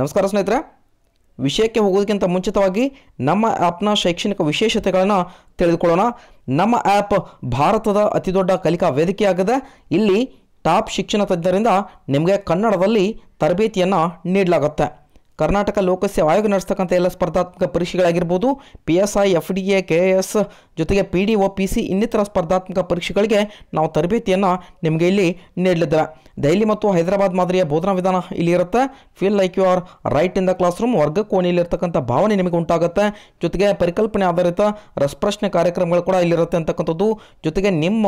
ನಮಸ್ಕಾರ ಸ್ನೇಹಿತರೆ ವಿಷಯಕ್ಕೆ ಹೋಗೋದಕ್ಕಿಂತ ಮುಂಚಿತವಾಗಿ ನಮ್ಮ ಆ್ಯಪ್ನ ಶೈಕ್ಷಣಿಕ ವಿಶೇಷತೆಗಳನ್ನು ತಿಳಿದುಕೊಳ್ಳೋಣ ನಮ್ಮ ಆ್ಯಪ್ ಭಾರತದ ಅತಿದೊಡ್ಡ ಕಲಿಕಾ ವೇದಿಕೆಯಾಗಿದೆ ಇಲ್ಲಿ ಟಾಪ್ ಶಿಕ್ಷಣ ತಜ್ಞರಿಂದ ನಿಮಗೆ ಕನ್ನಡದಲ್ಲಿ ತರಬೇತಿಯನ್ನು ನೀಡಲಾಗುತ್ತೆ ಕರ್ನಾಟಕ ಲೋಕಸೇವಾ ಆಯೋಗ ನಡೆಸ್ತಕ್ಕಂಥ ಎಲ್ಲ ಸ್ಪರ್ಧಾತ್ಮಕ ಪರೀಕ್ಷೆಗಳಾಗಿರ್ಬೋದು P S I F D A K S ಜೊತೆಗೆ P D O P C ಇನ್ನಿತರ ಸ್ಪರ್ಧಾತ್ಮಕ ಪರೀಕ್ಷೆಗಳಿಗೆ ನಾವು ತರಬೇತಿಯನ್ನು ನಿಮಗೆ ಇಲ್ಲಿ ನೀಡಲಿದ್ದೇವೆ ದೆಹಲಿ ಮತ್ತು ಹೈದರಾಬಾದ್ ಮಾದರಿಯ ಬೋಧನಾ ವಿಧಾನ ಇಲ್ಲಿ ಇರುತ್ತೆ feel like you are right in the class room ವರ್ಗಕೋಣೆಯಲ್ಲಿರ್ತಕ್ಕಂಥ ಭಾವನೆ ನಿಮಗೆ ಉಂಟಾಗುತ್ತೆ ಜೊತೆಗೆ ಪರಿಕಲ್ಪನೆ ಆಧಾರಿತ ರಸಪ್ರಶ್ನೆ ಕಾರ್ಯಕ್ರಮಗಳು ಕೂಡ ಇಲ್ಲಿರುತ್ತೆ ಅಂತಕ್ಕಂಥದ್ದು ಜೊತೆಗೆ ನಿಮ್ಮ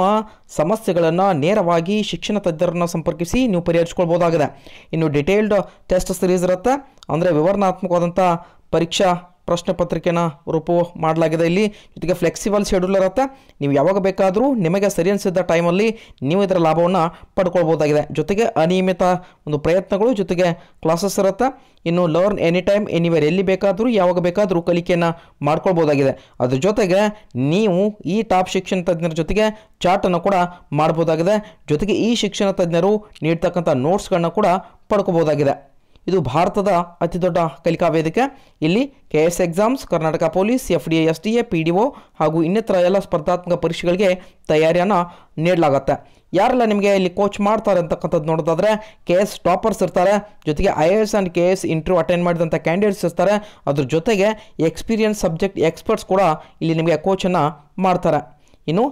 ಸಮಸ್ಯೆಗಳನ್ನು ನೇರವಾಗಿ ಶಿಕ್ಷಣ ತಜ್ಞರನ್ನು ಸಂಪರ್ಕಿಸಿ ನೀವು ಪರಿಹರಿಸ್ಕೊಳ್ಬೋದಾಗಿದೆ ಇನ್ನು ಡಿಟೇಲ್ಡ್ ಟೆಸ್ಟ್ ಸೀರೀಸ್ ಇರುತ್ತೆ ಅಂದರೆ ವಿವರಣಾತ್ಮಕವಾದಂಥ ಪರೀಕ್ಷಾ ಪ್ರಶ್ನೆ ಪತ್ರಿಕೆನ ರೂಪು ಮಾಡಲಾಗಿದೆ ಇಲ್ಲಿ ಜೊತೆಗೆ ಫ್ಲೆಕ್ಸಿಬಲ್ ಶೆಡ್ಯೂಲ್ ಇರುತ್ತೆ ನೀವು ಯಾವಾಗ ಬೇಕಾದರೂ ನಿಮಗೆ ಸರಿ ಅನಿಸಿದ್ದ ಟೈಮಲ್ಲಿ ನೀವು ಇದರ ಲಾಭವನ್ನು ಪಡ್ಕೊಳ್ಬೋದಾಗಿದೆ ಜೊತೆಗೆ ಅನಿಯಮಿತ ಒಂದು ಪ್ರಯತ್ನಗಳು ಜೊತೆಗೆ ಕ್ಲಾಸಸ್ ಇರುತ್ತೆ ಇನ್ನು ಲರ್ನ್ ಎನಿ ಟೈಮ್ ಎನಿವೇರ್ ಎಲ್ಲಿ ಬೇಕಾದರೂ ಯಾವಾಗ ಬೇಕಾದರೂ ಕಲಿಕೆಯನ್ನು ಮಾಡ್ಕೊಳ್ಬೋದಾಗಿದೆ ಅದ್ರ ಜೊತೆಗೆ ನೀವು ಈ ಟಾಪ್ ಶಿಕ್ಷಣ ತಜ್ಞರ ಜೊತೆಗೆ ಚಾಟನ್ನು ಕೂಡ ಮಾಡ್ಬೋದಾಗಿದೆ ಜೊತೆಗೆ ಈ ಶಿಕ್ಷಣ ತಜ್ಞರು ನೀಡ್ತಕ್ಕಂಥ ನೋಟ್ಸ್ಗಳನ್ನ ಕೂಡ ಪಡ್ಕೋಬೋದಾಗಿದೆ ಇದು ಭಾರತದ ದೊಡ್ಡ ಕಲಿಕಾ ವೇದಿಕೆ ಇಲ್ಲಿ K S exams Karnataka police F D A S D A P D O ಹಾಗೂ ಇನ್ನಿತರ ಎಲ್ಲ ಸ್ಪರ್ಧಾತ್ಮಕ ಪರೀಕ್ಷೆಗಳಿಗೆ ತಯಾರಿಯನ್ನು ನೀಡಲಾಗುತ್ತೆ ಯಾರೆಲ್ಲ ನಿಮಗೆ ಇಲ್ಲಿ ಕೋಚ್ ಮಾಡ್ತಾರೆ ಅಂತಕ್ಕಂಥದ್ದು ನೋಡೋದಾದರೆ ಕೆ ಎಸ್ ಟಾಪರ್ಸ್ ಇರ್ತಾರೆ ಜೊತೆಗೆ I A S and K S interview attend ಮಾಡಿದಂಥ ಕ್ಯಾಂಡಿಡೇಟ್ಸ್ ಇರ್ತಾರೆ ಅದ್ರ ಜೊತೆಗೆ ಎಕ್ಸ್ಪೀರಿಯನ್ಸ್ ಸಬ್ಜೆಕ್ಟ್ ಎಕ್ಸ್ಪರ್ಟ್ಸ್ ಕೂಡ ಇಲ್ಲಿ ನಿಮಗೆ ಕೋಚನ್ನು ಮಾಡ್ತಾರೆ ಇನ್ನು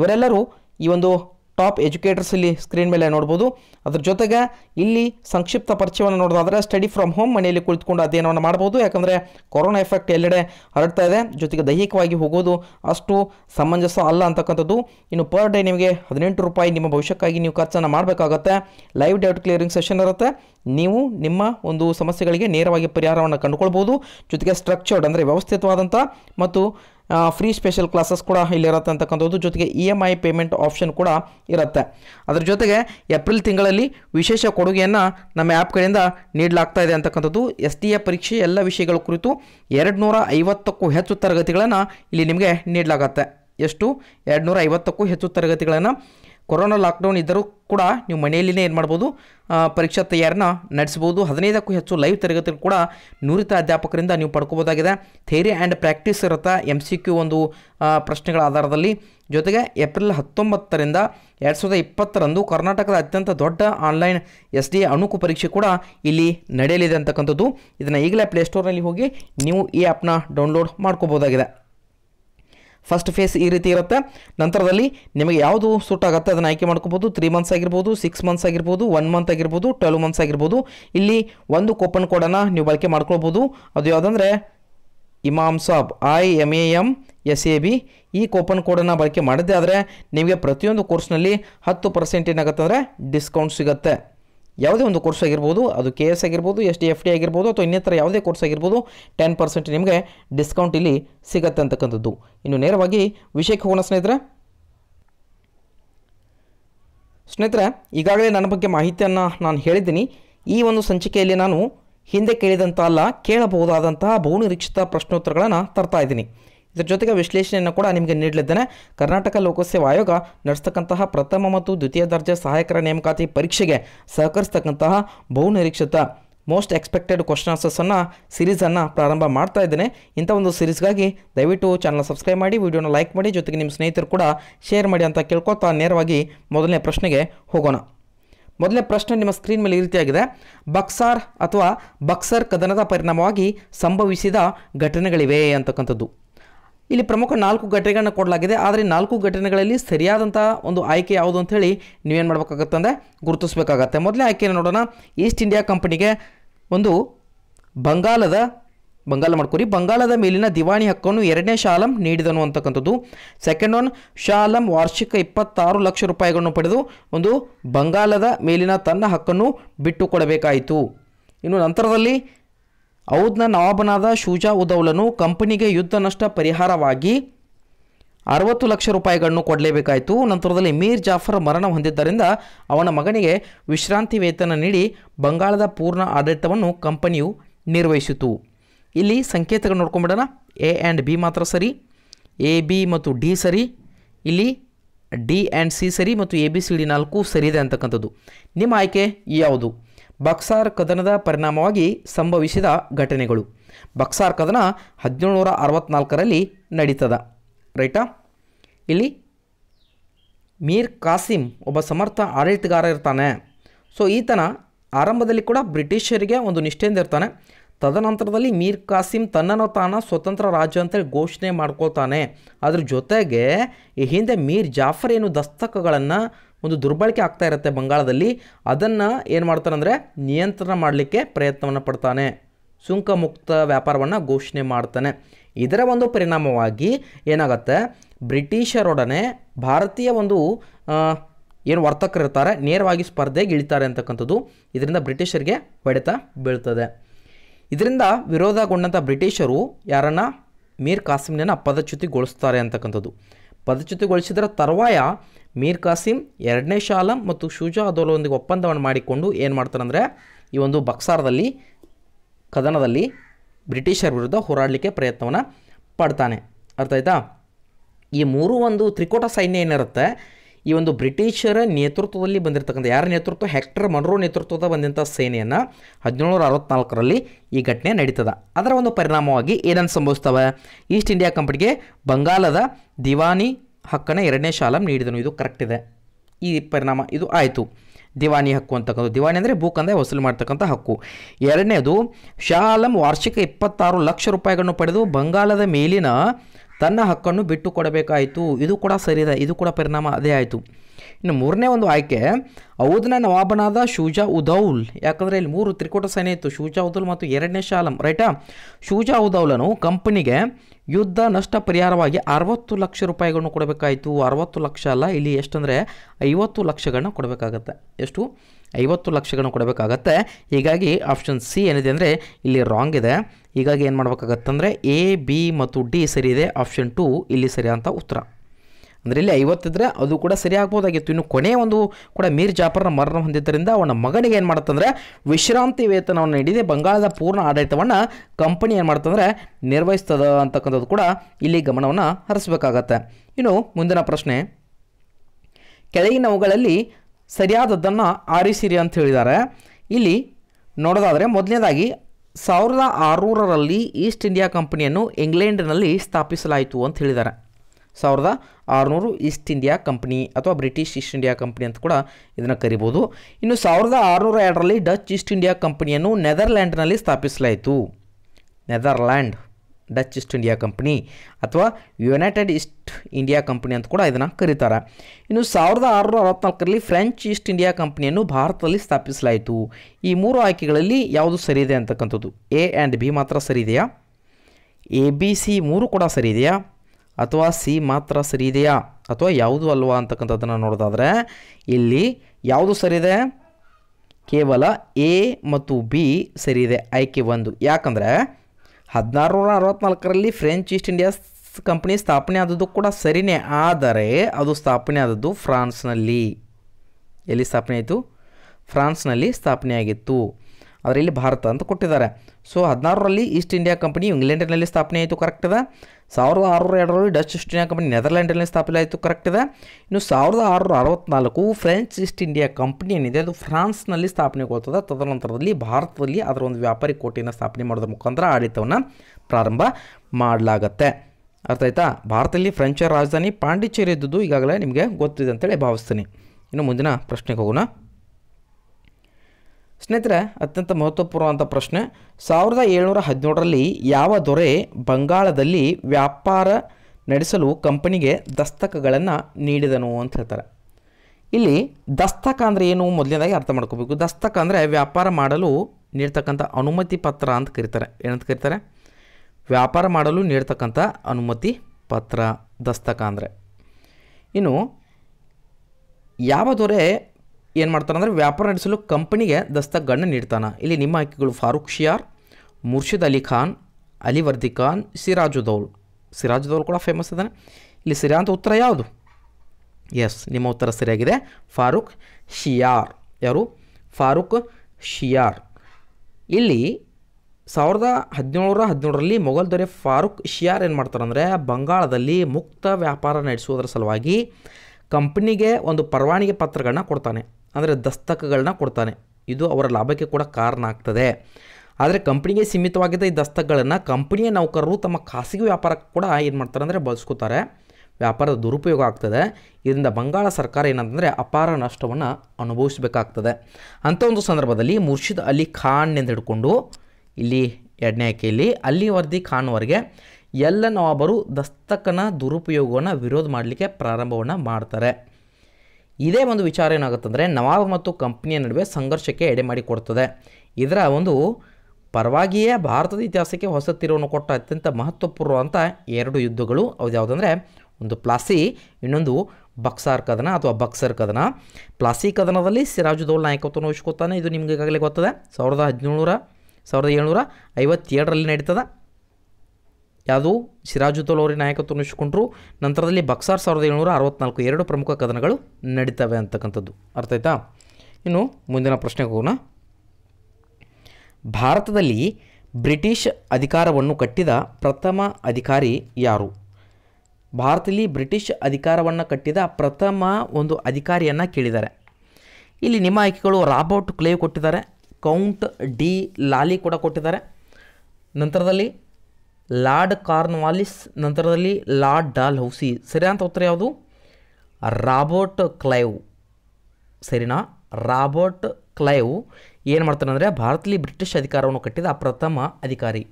ಇವರೆಲ್ಲರೂ ಈ ಒಂದು ಟಾಪ್ ಎಜುಕೇಟರ್ಸ್ ಇಲ್ಲಿ ಸ್ಕ್ರೀನ್ ಮೇಲೆ ನೋಡ್ಬೋದು ಅದ್ರ ಜೊತೆಗೆ ಇಲ್ಲಿ ಸಂಕ್ಷಿಪ್ತ ಪರಿಚಯವನ್ನು ನೋಡೋದಾದರೆ ಸ್ಟಡಿ ಫ್ರಮ್ ಹೋಮ್ ಮನೆಯಲ್ಲಿ ಕುಳಿತುಕೊಂಡು ಅಧ್ಯಯನವನ್ನು ಮಾಡ್ಬೋದು ಯಾಕಂದರೆ ಕೊರೋನಾ ಎಫೆಕ್ಟ್ ಎಲ್ಲೆಡೆ ಹರಡ್ತಾ ಇದೆ ಜೊತೆಗೆ ದೈಹಿಕವಾಗಿ ಹೋಗೋದು ಅಷ್ಟು ಸಮಂಜಸ ಅಲ್ಲ ಅಂತಕ್ಕಂಥದ್ದು ಇನ್ನು ಪರ್ ಡೇ ನಿಮಗೆ ಹದಿನೆಂಟು ರೂಪಾಯಿ ನಿಮ್ಮ ಭವಿಷ್ಯಕ್ಕಾಗಿ ನೀವು ಖರ್ಚನ್ನು ಮಾಡಬೇಕಾಗತ್ತೆ ಲೈವ್ ಡೌಟ್ ಕ್ಲಿಯರಿಂಗ್ ಸೆಷನ್ ಇರುತ್ತೆ ನೀವು ನಿಮ್ಮ ಒಂದು ಸಮಸ್ಯೆಗಳಿಗೆ ನೇರವಾಗಿ ಪರಿಹಾರವನ್ನು ಕಂಡುಕೊಳ್ಬೋದು ಜೊತೆಗೆ ಸ್ಟ್ರಕ್ಚರ್ಡ್ ಅಂದರೆ ವ್ಯವಸ್ಥಿತವಾದಂಥ ಮತ್ತು ಫ್ರೀ ಸ್ಪೆಷಲ್ ಕ್ಲಾಸಸ್ ಕೂಡ ಇಲ್ಲಿರುತ್ತೆ ಅಂತಕ್ಕಂಥದ್ದು ಜೊತೆಗೆ E M I payment option ಕೂಡ ಇರುತ್ತೆ ಅದರ ಜೊತೆಗೆ ಏಪ್ರಿಲ್ ತಿಂಗಳಲ್ಲಿ ವಿಶೇಷ ಕೊಡುಗೆಯನ್ನು ನಮ್ಮ ಆ್ಯಪ್ಗಳಿಂದ ಕಡೆಯಿಂದ ನೀಡಲಾಗ್ತಾ ಇದೆ ಅಂತಕ್ಕಂಥದ್ದು ಎಸ್ ಟಿ ಎ ಪರೀಕ್ಷೆ ಎಲ್ಲ ವಿಷಯಗಳ ಕುರಿತು ಎರಡು ನೂರ ಐವತ್ತಕ್ಕೂ ಹೆಚ್ಚು ತರಗತಿಗಳನ್ನು ಇಲ್ಲಿ ನಿಮಗೆ ನೀಡಲಾಗತ್ತೆ ಎಷ್ಟು ಎರಡು ನೂರ ಐವತ್ತಕ್ಕೂ ಹೆಚ್ಚು ತರಗತಿಗಳನ್ನು ಕೊರೋನಾ ಲಾಕ್ಡೌನ್ ಇದ್ದರೂ ಕೂಡ ನೀವು ಮನೆಯಲ್ಲಿನೇ ಏನು ಮಾಡ್ಬೋದು ಪರೀಕ್ಷಾ ತಯಾರಿನ ನಡೆಸ್ಬೋದು ಹದಿನೈದಕ್ಕೂ ಹೆಚ್ಚು ಲೈವ್ ತರಗತಿ ಕೂಡ ನುರಿತ ಅಧ್ಯಾಪಕರಿಂದ ನೀವು ಪಡ್ಕೋಬೋದಾಗಿದೆ ಥೇರಿ ಆ್ಯಂಡ್ ಪ್ರಾಕ್ಟೀಸ್ ಇರುತ್ತೆ ಎಮ್ ಸಿ ಕ್ಯೂ ಒಂದು ಪ್ರಶ್ನೆಗಳ ಆಧಾರದಲ್ಲಿ ಜೊತೆಗೆ ಏಪ್ರಿಲ್ ಹತ್ತೊಂಬತ್ತರಿಂದ ಎರಡು ಸಾವಿರದ ಇಪ್ಪತ್ತರಂದು ಕರ್ನಾಟಕದ ಅತ್ಯಂತ ದೊಡ್ಡ ಆನ್ಲೈನ್ ಎಸ್ ಡಿ ಅಣುಕು ಪರೀಕ್ಷೆ ಕೂಡ ಇಲ್ಲಿ ನಡೆಯಲಿದೆ ಅಂತಕ್ಕಂಥದ್ದು ಇದನ್ನು ಈಗಲೇ ಪ್ಲೇಸ್ಟೋರ್ನಲ್ಲಿ ಹೋಗಿ ನೀವು ಈ ಆ್ಯಪ್ನ ಡೌನ್ಲೋಡ್ ಮಾಡ್ಕೋಬೋದಾಗಿದೆ ಫಸ್ಟ್ ಫೇಸ್ ಈ ರೀತಿ ಇರುತ್ತೆ ನಂತರದಲ್ಲಿ ನಿಮಗೆ ಯಾವುದು ಸೂಟ್ ಆಗುತ್ತೆ ಅದನ್ನು ಆಯ್ಕೆ ಮಾಡ್ಕೋಬೋದು ತ್ರೀ ಮಂತ್ಸ್ ಆಗಿರ್ಬೋದು ಸಿಕ್ಸ್ ಮಂತ್ಸ್ ಆಗಿರ್ಬೋದು ಒನ್ ಮಂತ್ ಆಗಿರ್ಬೋದು ಟ್ವೆಲ್ ಮಂತ್ಸ್ ಆಗಿರ್ಬೋದು ಇಲ್ಲಿ ಒಂದು ಕೂಪನ್ ಕೋಡನ್ನು ನೀವು ಬಳಕೆ ಮಾಡ್ಕೊಳ್ಬೋದು ಅದು ಯಾವುದಂದರೆ Imam Sab I M A M S A B ಈ ಕೂಪನ್ ಕೋಡನ್ನು ಬಳಕೆ ಮಾಡಿದ್ದೆ ಆದರೆ ನಿಮಗೆ ಪ್ರತಿಯೊಂದು ಕೋರ್ಸ್ನಲ್ಲಿ ಹತ್ತು ಪರ್ಸೆಂಟ್ ಏನಾಗುತ್ತೆ ಅಂದರೆ ಡಿಸ್ಕೌಂಟ್ ಸಿಗುತ್ತೆ ಯಾವುದೇ ಒಂದು ಕೋರ್ಸ್ ಆಗಿರ್ಬೋದು ಅದು ಕೆ ಎಸ್ ಆಗಿರ್ಬೋದು ಎಸ್ ಟಿ ಎಫ್ ಡಿ ಆಗಿರ್ಬೋದು ಅಥವಾ ಇನ್ನಿತರ ಯಾವುದೇ ಕೋರ್ಸ್ ಆಗಿರ್ಬೋದು ಟೆನ್ ಪರ್ಸೆಂಟ್ ನಿಮಗೆ ಡಿಸ್ಕೌಂಟ್ ಇಲ್ಲಿ ಸಿಗತ್ತೆ ಅಂತಕ್ಕಂಥದ್ದು ಇನ್ನು ನೇರವಾಗಿ ವಿಷಯಕ್ಕೆ ಹೋಗೋಣ ಸ್ನೇಹಿತರೆ ಸ್ನೇಹಿತರೆ ಈಗಾಗಲೇ ನನ್ನ ಬಗ್ಗೆ ಮಾಹಿತಿಯನ್ನು ನಾನು ಹೇಳಿದ್ದೀನಿ ಈ ಒಂದು ಸಂಚಿಕೆಯಲ್ಲಿ ನಾನು ಹಿಂದೆ ಕೇಳಿದಂಥ ಅಲ್ಲ ಕೇಳಬಹುದಾದಂತಹ ಬಹುನಿರೀಕ್ಷಿತ ಪ್ರಶ್ನೋತ್ತರಗಳನ್ನು ತರ್ತಾ ಇದ್ದೀನಿ ಇದರ ಜೊತೆಗೆ ವಿಶ್ಲೇಷಣೆಯನ್ನು ಕೂಡ ನಿಮಗೆ ನೀಡಲಿದ್ದೇನೆ ಕರ್ನಾಟಕ ಲೋಕಸೇವಾ ಆಯೋಗ ನಡೆಸ್ತಕ್ಕಂತಹ ಪ್ರಥಮ ಮತ್ತು ದ್ವಿತೀಯ ದರ್ಜೆ ಸಹಾಯಕರ ನೇಮಕಾತಿ ಪರೀಕ್ಷೆಗೆ ಸಹಕರಿಸ್ತಕ್ಕಂತಹ ಬಹುನಿರೀಕ್ಷಿತ ಮೋಸ್ಟ್ ಎಕ್ಸ್ಪೆಕ್ಟೆಡ್ ಆನ್ಸರ್ಸನ್ನು ಸಿರೀಸನ್ನು ಪ್ರಾರಂಭ ಮಾಡ್ತಾ ಇದ್ದೇನೆ ಇಂಥ ಒಂದು ಸೀರೀಸ್ಗಾಗಿ ದಯವಿಟ್ಟು ಚಾನಲ್ ಸಬ್ಸ್ಕ್ರೈಬ್ ಮಾಡಿ ವಿಡಿಯೋನ ಲೈಕ್ ಮಾಡಿ ಜೊತೆಗೆ ನಿಮ್ಮ ಸ್ನೇಹಿತರು ಕೂಡ ಶೇರ್ ಮಾಡಿ ಅಂತ ಕೇಳ್ಕೊತಾ ನೇರವಾಗಿ ಮೊದಲನೇ ಪ್ರಶ್ನೆಗೆ ಹೋಗೋಣ ಮೊದಲನೇ ಪ್ರಶ್ನೆ ನಿಮ್ಮ ಸ್ಕ್ರೀನ್ ಮೇಲೆ ಈ ರೀತಿಯಾಗಿದೆ ಬಕ್ಸಾರ್ ಅಥವಾ ಬಕ್ಸರ್ ಕದನದ ಪರಿಣಾಮವಾಗಿ ಸಂಭವಿಸಿದ ಘಟನೆಗಳಿವೆ ಅಂತಕ್ಕಂಥದ್ದು ಇಲ್ಲಿ ಪ್ರಮುಖ ನಾಲ್ಕು ಘಟನೆಗಳನ್ನ ಕೊಡಲಾಗಿದೆ ಆದರೆ ನಾಲ್ಕು ಘಟನೆಗಳಲ್ಲಿ ಸರಿಯಾದಂಥ ಒಂದು ಆಯ್ಕೆ ಯಾವುದು ಅಂಥೇಳಿ ನೀವೇನು ಮಾಡಬೇಕಾಗತ್ತೆ ಅಂದ್ರೆ ಗುರುತಿಸಬೇಕಾಗತ್ತೆ ಮೊದಲೇ ಆಯ್ಕೆಯನ್ನು ನೋಡೋಣ ಈಸ್ಟ್ ಇಂಡಿಯಾ ಕಂಪನಿಗೆ ಒಂದು ಬಂಗಾಲದ ಬಂಗಾಲ ಮಾಡ್ಕೊರಿ ಬಂಗಾಲದ ಮೇಲಿನ ದಿವಾಣಿ ಹಕ್ಕನ್ನು ಎರಡನೇ ಶಾಲಂ ನೀಡಿದನು ಅಂತಕ್ಕಂಥದ್ದು ಸೆಕೆಂಡ್ ಒನ್ ಶಾಲಂ ವಾರ್ಷಿಕ ಇಪ್ಪತ್ತಾರು ಲಕ್ಷ ರೂಪಾಯಿಗಳನ್ನು ಪಡೆದು ಒಂದು ಬಂಗಾಲದ ಮೇಲಿನ ತನ್ನ ಹಕ್ಕನ್ನು ಬಿಟ್ಟುಕೊಡಬೇಕಾಯಿತು ಇನ್ನು ನಂತರದಲ್ಲಿ ಔದ್ನ ನವಾಬನಾದ ಶೂಜಾ ಉದೌಲನು ಕಂಪನಿಗೆ ಯುದ್ಧ ನಷ್ಟ ಪರಿಹಾರವಾಗಿ ಅರವತ್ತು ಲಕ್ಷ ರೂಪಾಯಿಗಳನ್ನು ಕೊಡಲೇಬೇಕಾಯಿತು ನಂತರದಲ್ಲಿ ಮೀರ್ ಜಾಫರ್ ಮರಣ ಹೊಂದಿದ್ದರಿಂದ ಅವನ ಮಗನಿಗೆ ವಿಶ್ರಾಂತಿ ವೇತನ ನೀಡಿ ಬಂಗಾಳದ ಪೂರ್ಣ ಆಡಳಿತವನ್ನು ಕಂಪನಿಯು ನಿರ್ವಹಿಸಿತು ಇಲ್ಲಿ ಸಂಕೇತಗಳು ನೋಡ್ಕೊಂಬಿಡೋಣ ಎ ಆ್ಯಂಡ್ ಬಿ ಮಾತ್ರ ಸರಿ ಎ ಬಿ ಮತ್ತು ಡಿ ಸರಿ ಇಲ್ಲಿ ಡಿ ಆ್ಯಂಡ್ ಸಿ ಸರಿ ಮತ್ತು ಎ ಬಿ ಸಿ ಡಿ ನಾಲ್ಕು ಸರಿ ಇದೆ ಅಂತಕ್ಕಂಥದ್ದು ನಿಮ್ಮ ಆಯ್ಕೆ ಯಾವುದು ಬಕ್ಸಾರ್ ಕದನದ ಪರಿಣಾಮವಾಗಿ ಸಂಭವಿಸಿದ ಘಟನೆಗಳು ಬಕ್ಸಾರ್ ಕದನ ಹದಿನೇಳುನೂರ ಅರವತ್ನಾಲ್ಕರಲ್ಲಿ ನಡೀತದ ರೈಟಾ ಇಲ್ಲಿ ಮೀರ್ ಕಾಸಿಂ ಒಬ್ಬ ಸಮರ್ಥ ಆಡಳಿತಗಾರ ಇರ್ತಾನೆ ಸೊ ಈತನ ಆರಂಭದಲ್ಲಿ ಕೂಡ ಬ್ರಿಟಿಷರಿಗೆ ಒಂದು ನಿಷ್ಠೆಯಿಂದ ಇರ್ತಾನೆ ತದನಂತರದಲ್ಲಿ ಮೀರ್ ಕಾಸಿಂ ತನ್ನನ್ನು ತಾನ ಸ್ವತಂತ್ರ ರಾಜ್ಯ ಅಂತೇಳಿ ಘೋಷಣೆ ಮಾಡ್ಕೊಳ್ತಾನೆ ಅದ್ರ ಜೊತೆಗೆ ಈ ಹಿಂದೆ ಮೀರ್ ಜಾಫರ್ ಏನು ದಸ್ತಕಗಳನ್ನು ಒಂದು ದುರ್ಬಳಕೆ ಆಗ್ತಾ ಇರುತ್ತೆ ಬಂಗಾಳದಲ್ಲಿ ಅದನ್ನು ಏನು ಮಾಡ್ತಾನಂದರೆ ನಿಯಂತ್ರಣ ಮಾಡಲಿಕ್ಕೆ ಪ್ರಯತ್ನವನ್ನು ಪಡ್ತಾನೆ ಸುಂಕ ಮುಕ್ತ ವ್ಯಾಪಾರವನ್ನು ಘೋಷಣೆ ಮಾಡ್ತಾನೆ ಇದರ ಒಂದು ಪರಿಣಾಮವಾಗಿ ಏನಾಗುತ್ತೆ ಬ್ರಿಟಿಷರೊಡನೆ ಭಾರತೀಯ ಒಂದು ಏನು ವರ್ತಕರಿರ್ತಾರೆ ನೇರವಾಗಿ ಸ್ಪರ್ಧೆಗೆ ಇಳಿತಾರೆ ಅಂತಕ್ಕಂಥದ್ದು ಇದರಿಂದ ಬ್ರಿಟಿಷರಿಗೆ ಹೊಡೆತ ಬೀಳ್ತದೆ ಇದರಿಂದ ವಿರೋಧಗೊಂಡಂಥ ಬ್ರಿಟಿಷರು ಯಾರನ್ನ ಮೀರ್ ಕಾಸಿಮ್ನನ್ನು ಪದಚ್ಯುತಿಗೊಳಿಸ್ತಾರೆ ಅಂತಕ್ಕಂಥದ್ದು ಪದಚ್ಯುತಿಗೊಳಿಸಿದ್ರ ತರುವಾಯ ಮೀರ್ ಕಾಸಿಂ ಎರಡನೇ ಶಾಲಂ ಮತ್ತು ಶುಜಾ ಅದೋಲೊಂದಿಗೆ ಒಪ್ಪಂದವನ್ನು ಮಾಡಿಕೊಂಡು ಏನು ಮಾಡ್ತಾರಂದರೆ ಈ ಒಂದು ಬಕ್ಸಾರದಲ್ಲಿ ಕದನದಲ್ಲಿ ಬ್ರಿಟಿಷರ ವಿರುದ್ಧ ಹೋರಾಡಲಿಕ್ಕೆ ಪ್ರಯತ್ನವನ್ನು ಪಡ್ತಾನೆ ಅರ್ಥ ಆಯ್ತಾ ಈ ಮೂರು ಒಂದು ತ್ರಿಕೋಟ ಸೈನ್ಯ ಏನಿರುತ್ತೆ ಈ ಒಂದು ಬ್ರಿಟಿಷರ ನೇತೃತ್ವದಲ್ಲಿ ಬಂದಿರತಕ್ಕಂಥ ಯಾರ ನೇತೃತ್ವ ಹೆಕ್ಟರ್ ಮನ್ರೋ ನೇತೃತ್ವದ ಬಂದಂಥ ಸೇನೆಯನ್ನು ಹದಿನೇಳುನೂರ ಅರವತ್ತ್ನಾಲ್ಕರಲ್ಲಿ ಈ ಘಟನೆ ನಡೀತದೆ ಅದರ ಒಂದು ಪರಿಣಾಮವಾಗಿ ಏನನ್ನು ಸಂಭವಿಸ್ತವೆ ಈಸ್ಟ್ ಇಂಡಿಯಾ ಕಂಪನಿಗೆ ಬಂಗಾಲದ ದಿವಾನಿ ಹಕ್ಕನ್ನು ಎರಡನೇ ಶಾಲಂ ನೀಡಿದನು ಇದು ಕರೆಕ್ಟ್ ಇದೆ ಈ ಪರಿಣಾಮ ಇದು ಆಯಿತು ದಿವಾನಿ ಹಕ್ಕು ಅಂತಕ್ಕಂಥದ್ದು ದಿವಾನಿ ಅಂದರೆ ಭೂಕಂದೆ ವಸೂಲಿ ಮಾಡ್ತಕ್ಕಂಥ ಹಕ್ಕು ಎರಡನೇದು ಶಾಲಂ ವಾರ್ಷಿಕ ಇಪ್ಪತ್ತಾರು ಲಕ್ಷ ರೂಪಾಯಿಗಳನ್ನು ಪಡೆದು ಬಂಗಾಲದ ಮೇಲಿನ ತನ್ನ ಹಕ್ಕನ್ನು ಬಿಟ್ಟು ಕೊಡಬೇಕಾಯಿತು ಇದು ಕೂಡ ಸರಿಯಿದೆ ಇದು ಕೂಡ ಪರಿಣಾಮ ಅದೇ ಆಯಿತು ಇನ್ನು ಮೂರನೇ ಒಂದು ಆಯ್ಕೆ ಔದ್ನ ನವಾಬನಾದ ಶೂಜಾ ಉದೌಲ್ ಯಾಕಂದರೆ ಇಲ್ಲಿ ಮೂರು ತ್ರಿಕೋಟ ಸೇನೆ ಇತ್ತು ಶೂಜಾ ಉದೌಲ್ ಮತ್ತು ಎರಡನೇ ಶಾಲಂ ರೈಟಾ ಶೂಜಾ ಉದೌಲನು ಕಂಪನಿಗೆ ಯುದ್ಧ ನಷ್ಟ ಪರಿಹಾರವಾಗಿ ಅರವತ್ತು ಲಕ್ಷ ರೂಪಾಯಿಗಳನ್ನು ಕೊಡಬೇಕಾಯಿತು ಅರವತ್ತು ಲಕ್ಷ ಅಲ್ಲ ಇಲ್ಲಿ ಎಷ್ಟಂದರೆ ಐವತ್ತು ಲಕ್ಷಗಳನ್ನ ಕೊಡಬೇಕಾಗತ್ತೆ ಎಷ್ಟು ಐವತ್ತು ಲಕ್ಷಗಳನ್ನು ಕೊಡಬೇಕಾಗತ್ತೆ ಹೀಗಾಗಿ ಆಪ್ಷನ್ ಸಿ ಏನಿದೆ ಅಂದರೆ ಇಲ್ಲಿ ರಾಂಗ್ ಇದೆ ಹೀಗಾಗಿ ಏನು ಮಾಡಬೇಕಾಗತ್ತಂದರೆ ಎ ಬಿ ಮತ್ತು ಡಿ ಸರಿ ಇದೆ ಆಪ್ಷನ್ ಟು ಇಲ್ಲಿ ಸರಿಯಾದಂಥ ಉತ್ತರ ಅಂದರೆ ಇಲ್ಲಿ ಐವತ್ತಿದ್ರೆ ಅದು ಕೂಡ ಸರಿ ಆಗ್ಬೋದಾಗಿತ್ತು ಇನ್ನು ಕೊನೆಯ ಒಂದು ಕೂಡ ಮೀರ್ ಜಾಫರ್ನ ಮರಣ ಹೊಂದಿದ್ದರಿಂದ ಅವನ ಮಗನಿಗೆ ಏನು ಮಾಡುತ್ತಂದರೆ ವಿಶ್ರಾಂತಿ ವೇತನವನ್ನು ನೀಡಿದೆ ಬಂಗಾಳದ ಪೂರ್ಣ ಆಡಳಿತವನ್ನು ಕಂಪನಿ ಏನು ಮಾಡ್ತಂದರೆ ನಿರ್ವಹಿಸ್ತದ ಅಂತಕ್ಕಂಥದ್ದು ಕೂಡ ಇಲ್ಲಿ ಗಮನವನ್ನು ಹರಿಸಬೇಕಾಗತ್ತೆ ಇನ್ನು ಮುಂದಿನ ಪ್ರಶ್ನೆ ಕೆಳಗಿನವುಗಳಲ್ಲಿ ಸರಿಯಾದದ್ದನ್ನು ಆರಿಸಿರಿ ಅಂತ ಹೇಳಿದ್ದಾರೆ ಇಲ್ಲಿ ನೋಡೋದಾದರೆ ಮೊದಲನೇದಾಗಿ ಸಾವಿರದ ಆರುನೂರರಲ್ಲಿ ಈಸ್ಟ್ ಇಂಡಿಯಾ ಕಂಪನಿಯನ್ನು ಇಂಗ್ಲೆಂಡ್ನಲ್ಲಿ ಸ್ಥಾಪಿಸಲಾಯಿತು ಅಂತ ಹೇಳಿದ್ದಾರೆ ಸಾವಿರದ ಆರುನೂರು ಈಸ್ಟ್ ಇಂಡಿಯಾ ಕಂಪ್ನಿ ಅಥವಾ ಬ್ರಿಟಿಷ್ ಈಸ್ಟ್ ಇಂಡಿಯಾ ಕಂಪ್ನಿ ಅಂತ ಕೂಡ ಇದನ್ನು ಕರಿಬೋದು ಇನ್ನು ಸಾವಿರದ ಆರುನೂರ ಎರಡರಲ್ಲಿ ಡಚ್ ಈಸ್ಟ್ ಇಂಡಿಯಾ ಕಂಪ್ನಿಯನ್ನು ನೆದರ್ಲ್ಯಾಂಡ್ನಲ್ಲಿ ಸ್ಥಾಪಿಸಲಾಯಿತು Netherland Dutch East India company ಅಥವಾ ಯುನೈಟೆಡ್ ಈಸ್ಟ್ ಇಂಡಿಯಾ ಕಂಪ್ನಿ ಅಂತ ಕೂಡ ಇದನ್ನು ಕರೀತಾರೆ ಇನ್ನು ಸಾವಿರದ ಆರುನೂರ ಅರವತ್ನಾಲ್ಕರಲ್ಲಿ ಫ್ರೆಂಚ್ ಈಸ್ಟ್ ಇಂಡಿಯಾ ಕಂಪ್ನಿಯನ್ನು ಭಾರತದಲ್ಲಿ ಸ್ಥಾಪಿಸಲಾಯಿತು ಈ ಮೂರು ಆಯ್ಕೆಗಳಲ್ಲಿ ಯಾವುದು ಸರಿಯಿದೆ ಅಂತಕ್ಕಂಥದ್ದು ಎ ಆ್ಯಂಡ್ ಬಿ ಮಾತ್ರ ಇದೆಯಾ ಎ ಬಿ ಸಿ ಮೂರು ಕೂಡ ಇದೆಯಾ ಅಥವಾ ಸಿ ಮಾತ್ರ ಸರಿ ಇದೆಯಾ ಅಥವಾ ಯಾವುದು ಅಲ್ವಾ ಅಂತಕ್ಕಂಥದ್ದನ್ನು ನೋಡೋದಾದರೆ ಇಲ್ಲಿ ಯಾವುದು ಇದೆ ಕೇವಲ ಎ ಮತ್ತು ಬಿ ಸರಿ ಇದೆ ಆಯ್ಕೆ ಒಂದು ಯಾಕಂದರೆ ಹದಿನಾರುನೂರ ಅರವತ್ತ್ನಾಲ್ಕರಲ್ಲಿ ಫ್ರೆಂಚ್ ಈಸ್ಟ್ ಇಂಡಿಯಾ ಕಂಪ್ನಿ ಸ್ಥಾಪನೆ ಆದದ್ದು ಕೂಡ ಸರಿನೇ ಆದರೆ ಅದು ಸ್ಥಾಪನೆ ಆದದ್ದು ಫ್ರಾನ್ಸ್ನಲ್ಲಿ ಎಲ್ಲಿ ಸ್ಥಾಪನೆ ಆಯಿತು ಫ್ರಾನ್ಸ್ನಲ್ಲಿ ಸ್ಥಾಪನೆಯಾಗಿತ್ತು ಅದರಲ್ಲಿ ಭಾರತ ಅಂತ ಕೊಟ್ಟಿದ್ದಾರೆ ಸೊ ಹದಿನಾರರಲ್ಲಿ ಈಸ್ಟ್ ಇಂಡಿಯಾ ಕಂಪನಿ ಇಂಗ್ಲೆಂಡಿನಲ್ಲಿ ಸ್ಥಾಪನೆ ಆಯಿತು ಕರೆಕ್ಟ್ ಇದೆ ಸಾವಿರದ ಆರುನೂರ ಎರಡರಲ್ಲಿ ಡಚ್ ಈಸ್ಟ್ ಇಂಡಿಯಾ ಕಂಪನಿ ನೆದರ್ಲ್ಯಾಂಡ್ನಲ್ಲಿ ಸ್ಥಾಪನೆ ಆಯಿತು ಕರೆಕ್ಟ್ ಇದೆ ಇನ್ನು ಸಾವಿರದ ಆರುನೂರ ಅರವತ್ನಾಲ್ಕು ಫ್ರೆಂಚ್ ಈಸ್ಟ್ ಇಂಡಿಯಾ ಕಂಪನಿ ಏನಿದೆ ಅದು ಫ್ರಾನ್ಸ್ನಲ್ಲಿ ಸ್ಥಾಪನೆಗೊಳ್ತದೆ ತದನಂತರದಲ್ಲಿ ಭಾರತದಲ್ಲಿ ಅದರ ಒಂದು ವ್ಯಾಪಾರಿ ಕೋಟೆಯನ್ನು ಸ್ಥಾಪನೆ ಮಾಡೋದ್ರ ಮುಖಾಂತರ ಆಡಳಿತವನ್ನು ಪ್ರಾರಂಭ ಮಾಡಲಾಗತ್ತೆ ಅರ್ಥ ಆಯ್ತಾ ಭಾರತದಲ್ಲಿ ಫ್ರೆಂಚ್ ರಾಜಧಾನಿ ಪಾಂಡಿಚೇರಿ ಇದ್ದದ್ದು ಈಗಾಗಲೇ ನಿಮಗೆ ಗೊತ್ತಿದೆ ಅಂತೇಳಿ ಭಾವಿಸ್ತೀನಿ ಇನ್ನು ಮುಂದಿನ ಪ್ರಶ್ನೆಗೆ ಹೋಗೋಣ ಸ್ನೇಹಿತರೆ ಅತ್ಯಂತ ಮಹತ್ವಪೂರ್ಣವಂಥ ಪ್ರಶ್ನೆ ಸಾವಿರದ ಏಳ್ನೂರ ಹದಿನೇಳರಲ್ಲಿ ಯಾವ ದೊರೆ ಬಂಗಾಳದಲ್ಲಿ ವ್ಯಾಪಾರ ನಡೆಸಲು ಕಂಪನಿಗೆ ದಸ್ತಕಗಳನ್ನು ನೀಡಿದನು ಅಂತ ಹೇಳ್ತಾರೆ ಇಲ್ಲಿ ದಸ್ತಕ ಅಂದರೆ ಏನು ಮೊದಲನೇದಾಗಿ ಅರ್ಥ ಮಾಡ್ಕೋಬೇಕು ದಸ್ತಕ ಅಂದರೆ ವ್ಯಾಪಾರ ಮಾಡಲು ನೀಡ್ತಕ್ಕಂಥ ಅನುಮತಿ ಪತ್ರ ಅಂತ ಕರೀತಾರೆ ಏನಂತ ಕರೀತಾರೆ ವ್ಯಾಪಾರ ಮಾಡಲು ನೀಡ್ತಕ್ಕಂಥ ಅನುಮತಿ ಪತ್ರ ದಸ್ತಕ ಅಂದರೆ ಇನ್ನು ಯಾವ ದೊರೆ ಏನು ಅಂದರೆ ವ್ಯಾಪಾರ ನಡೆಸಲು ಕಂಪನಿಗೆ ದಸ್ತಗಣ್ಣ ನೀಡ್ತಾನೆ ಇಲ್ಲಿ ನಿಮ್ಮ ಆಯ್ಕೆಗಳು ಫಾರೂಕ್ ಶಿಯಾರ್ ಮುರ್ಷಿದ್ ಅಲಿ ಖಾನ್ ಅಲಿವರ್ದಿ ಖಾನ್ ಸಿರಾಜುದೌಲ್ ಸಿರಾಜುದೌಲ್ ಕೂಡ ಫೇಮಸ್ ಇದ್ದಾನೆ ಇಲ್ಲಿ ಸಿರಾ ಅಂತ ಉತ್ತರ ಯಾವುದು ಎಸ್ ನಿಮ್ಮ ಉತ್ತರ ಸರಿಯಾಗಿದೆ ಫಾರೂಕ್ ಶಿಯಾರ್ ಯಾರು ಫಾರೂಕ್ ಶಿಯಾರ್ ಇಲ್ಲಿ ಸಾವಿರದ ಹದಿನೇಳರ ಹದಿನೇಳರಲ್ಲಿ ಮೊಘಲ್ ದೊರೆ ಫಾರೂಕ್ ಶಿಯಾರ್ ಏನು ಮಾಡ್ತಾರಂದರೆ ಬಂಗಾಳದಲ್ಲಿ ಮುಕ್ತ ವ್ಯಾಪಾರ ನಡೆಸುವುದರ ಸಲುವಾಗಿ ಕಂಪ್ನಿಗೆ ಒಂದು ಪರವಾನಿಗೆ ಪತ್ರಗಳನ್ನ ಕೊಡ್ತಾನೆ ಅಂದರೆ ದಸ್ತಕಗಳನ್ನ ಕೊಡ್ತಾನೆ ಇದು ಅವರ ಲಾಭಕ್ಕೆ ಕೂಡ ಕಾರಣ ಆಗ್ತದೆ ಆದರೆ ಕಂಪ್ನಿಗೆ ಸೀಮಿತವಾಗಿದ್ದ ಈ ದಸ್ತಕಗಳನ್ನು ಕಂಪ್ನಿಯ ನೌಕರರು ತಮ್ಮ ಖಾಸಗಿ ವ್ಯಾಪಾರಕ್ಕೆ ಕೂಡ ಏನು ಮಾಡ್ತಾರೆ ಅಂದರೆ ಬಳಸ್ಕೋತಾರೆ ವ್ಯಾಪಾರದ ದುರುಪಯೋಗ ಆಗ್ತದೆ ಇದರಿಂದ ಬಂಗಾಳ ಸರ್ಕಾರ ಏನಂತಂದರೆ ಅಪಾರ ನಷ್ಟವನ್ನು ಅನುಭವಿಸಬೇಕಾಗ್ತದೆ ಅಂಥ ಒಂದು ಸಂದರ್ಭದಲ್ಲಿ ಮುರ್ಷಿದ್ ಅಲಿ ಖಾನ್ ಎಂದು ಹಿಡ್ಕೊಂಡು ಇಲ್ಲಿ ಎರಡನೇ ಆಯ್ಕೆಯಲ್ಲಿ ಅಲ್ಲಿವರ್ದಿ ಖಾನ್ವರೆಗೆ ಎಲ್ಲ ನವಾಬರು ದಸ್ತಕನ ದುರುಪಯೋಗವನ್ನು ವಿರೋಧ ಮಾಡಲಿಕ್ಕೆ ಪ್ರಾರಂಭವನ್ನು ಮಾಡ್ತಾರೆ ಇದೇ ಒಂದು ವಿಚಾರ ಏನಾಗುತ್ತಂದರೆ ನವಾಬ್ ಮತ್ತು ಕಂಪ್ನಿಯ ನಡುವೆ ಸಂಘರ್ಷಕ್ಕೆ ಎಡೆ ಮಾಡಿಕೊಡ್ತದೆ ಇದರ ಒಂದು ಪರವಾಗಿಯೇ ಭಾರತದ ಇತಿಹಾಸಕ್ಕೆ ಹೊಸ ತಿರುವನ್ನು ಕೊಟ್ಟ ಅತ್ಯಂತ ಮಹತ್ವಪೂರ್ವವಂಥ ಎರಡು ಯುದ್ಧಗಳು ಅದು ಯಾವುದಂದರೆ ಒಂದು ಪ್ಲಾಸಿ ಇನ್ನೊಂದು ಬಕ್ಸಾರ್ ಕದನ ಅಥವಾ ಬಕ್ಸರ್ ಕದನ ಪ್ಲಾಸಿ ಕದನದಲ್ಲಿ ಸಿರಾಜುದೌಲ್ ನಾಯಕತ್ವವನ್ನು ವಹಿಸ್ಕೊತಾನೆ ಇದು ನಿಮಗೆ ಈಗಾಗಲೇ ಗೊತ್ತದೆ ಸಾವಿರದ ಹದಿನೇಳುನೂರ ಸಾವಿರದ ಏಳ್ನೂರ ಐವತ್ತೇಳರಲ್ಲಿ ನಡೀತದೆ ಯಾವುದು ಸಿರಾಜುದ್ದೋಲ್ ಅವರಿ ನಾಯಕತ್ವ ನಂತರದಲ್ಲಿ ಬಕ್ಸಾರ್ ಸಾವಿರದ ಏಳ್ನೂರ ಅರವತ್ನಾಲ್ಕು ಎರಡು ಪ್ರಮುಖ ಕದನಗಳು ನಡೀತವೆ ಅಂತಕ್ಕಂಥದ್ದು ಅರ್ಥ ಆಯ್ತಾ ಇನ್ನು ಮುಂದಿನ ಪ್ರಶ್ನೆಗೆ ಹೋಗೋಣ ಭಾರತದಲ್ಲಿ ಬ್ರಿಟಿಷ್ ಅಧಿಕಾರವನ್ನು ಕಟ್ಟಿದ ಪ್ರಥಮ ಅಧಿಕಾರಿ ಯಾರು ಭಾರತದಲ್ಲಿ ಬ್ರಿಟಿಷ್ ಅಧಿಕಾರವನ್ನು ಕಟ್ಟಿದ ಪ್ರಥಮ ಒಂದು ಅಧಿಕಾರಿಯನ್ನು ಕೇಳಿದ್ದಾರೆ ಇಲ್ಲಿ ನಿಮ್ಮ ಆಯ್ಕೆಗಳು ರಾಬರ್ಟ್ ಕ್ಲೇವ್ ಕೊಟ್ಟಿದ್ದಾರೆ ಕೌಂಟ್ ಡಿ ಲಾಲಿ ಕೂಡ ಕೊಟ್ಟಿದ್ದಾರೆ ನಂತರದಲ್ಲಿ ಲಾರ್ಡ್ ಕಾರ್ನ್ವಾಲಿಸ್ ನಂತರದಲ್ಲಿ ಲಾರ್ಡ್ ಡಾಲ್ ಹೌಸಿ ಸರಿಯಾದ ಉತ್ತರ ಯಾವುದು ರಾಬರ್ಟ್ ಕ್ಲೈವ್ ಸರಿನಾ ರಾಬರ್ಟ್ ಕ್ಲೈವ್ ಏನು ಮಾಡ್ತಾನೆ ಅಂದರೆ ಭಾರತದಲ್ಲಿ ಬ್ರಿಟಿಷ್ ಅಧಿಕಾರವನ್ನು ಕಟ್ಟಿದ ಪ್ರಥಮ ಅಧಿಕಾರಿ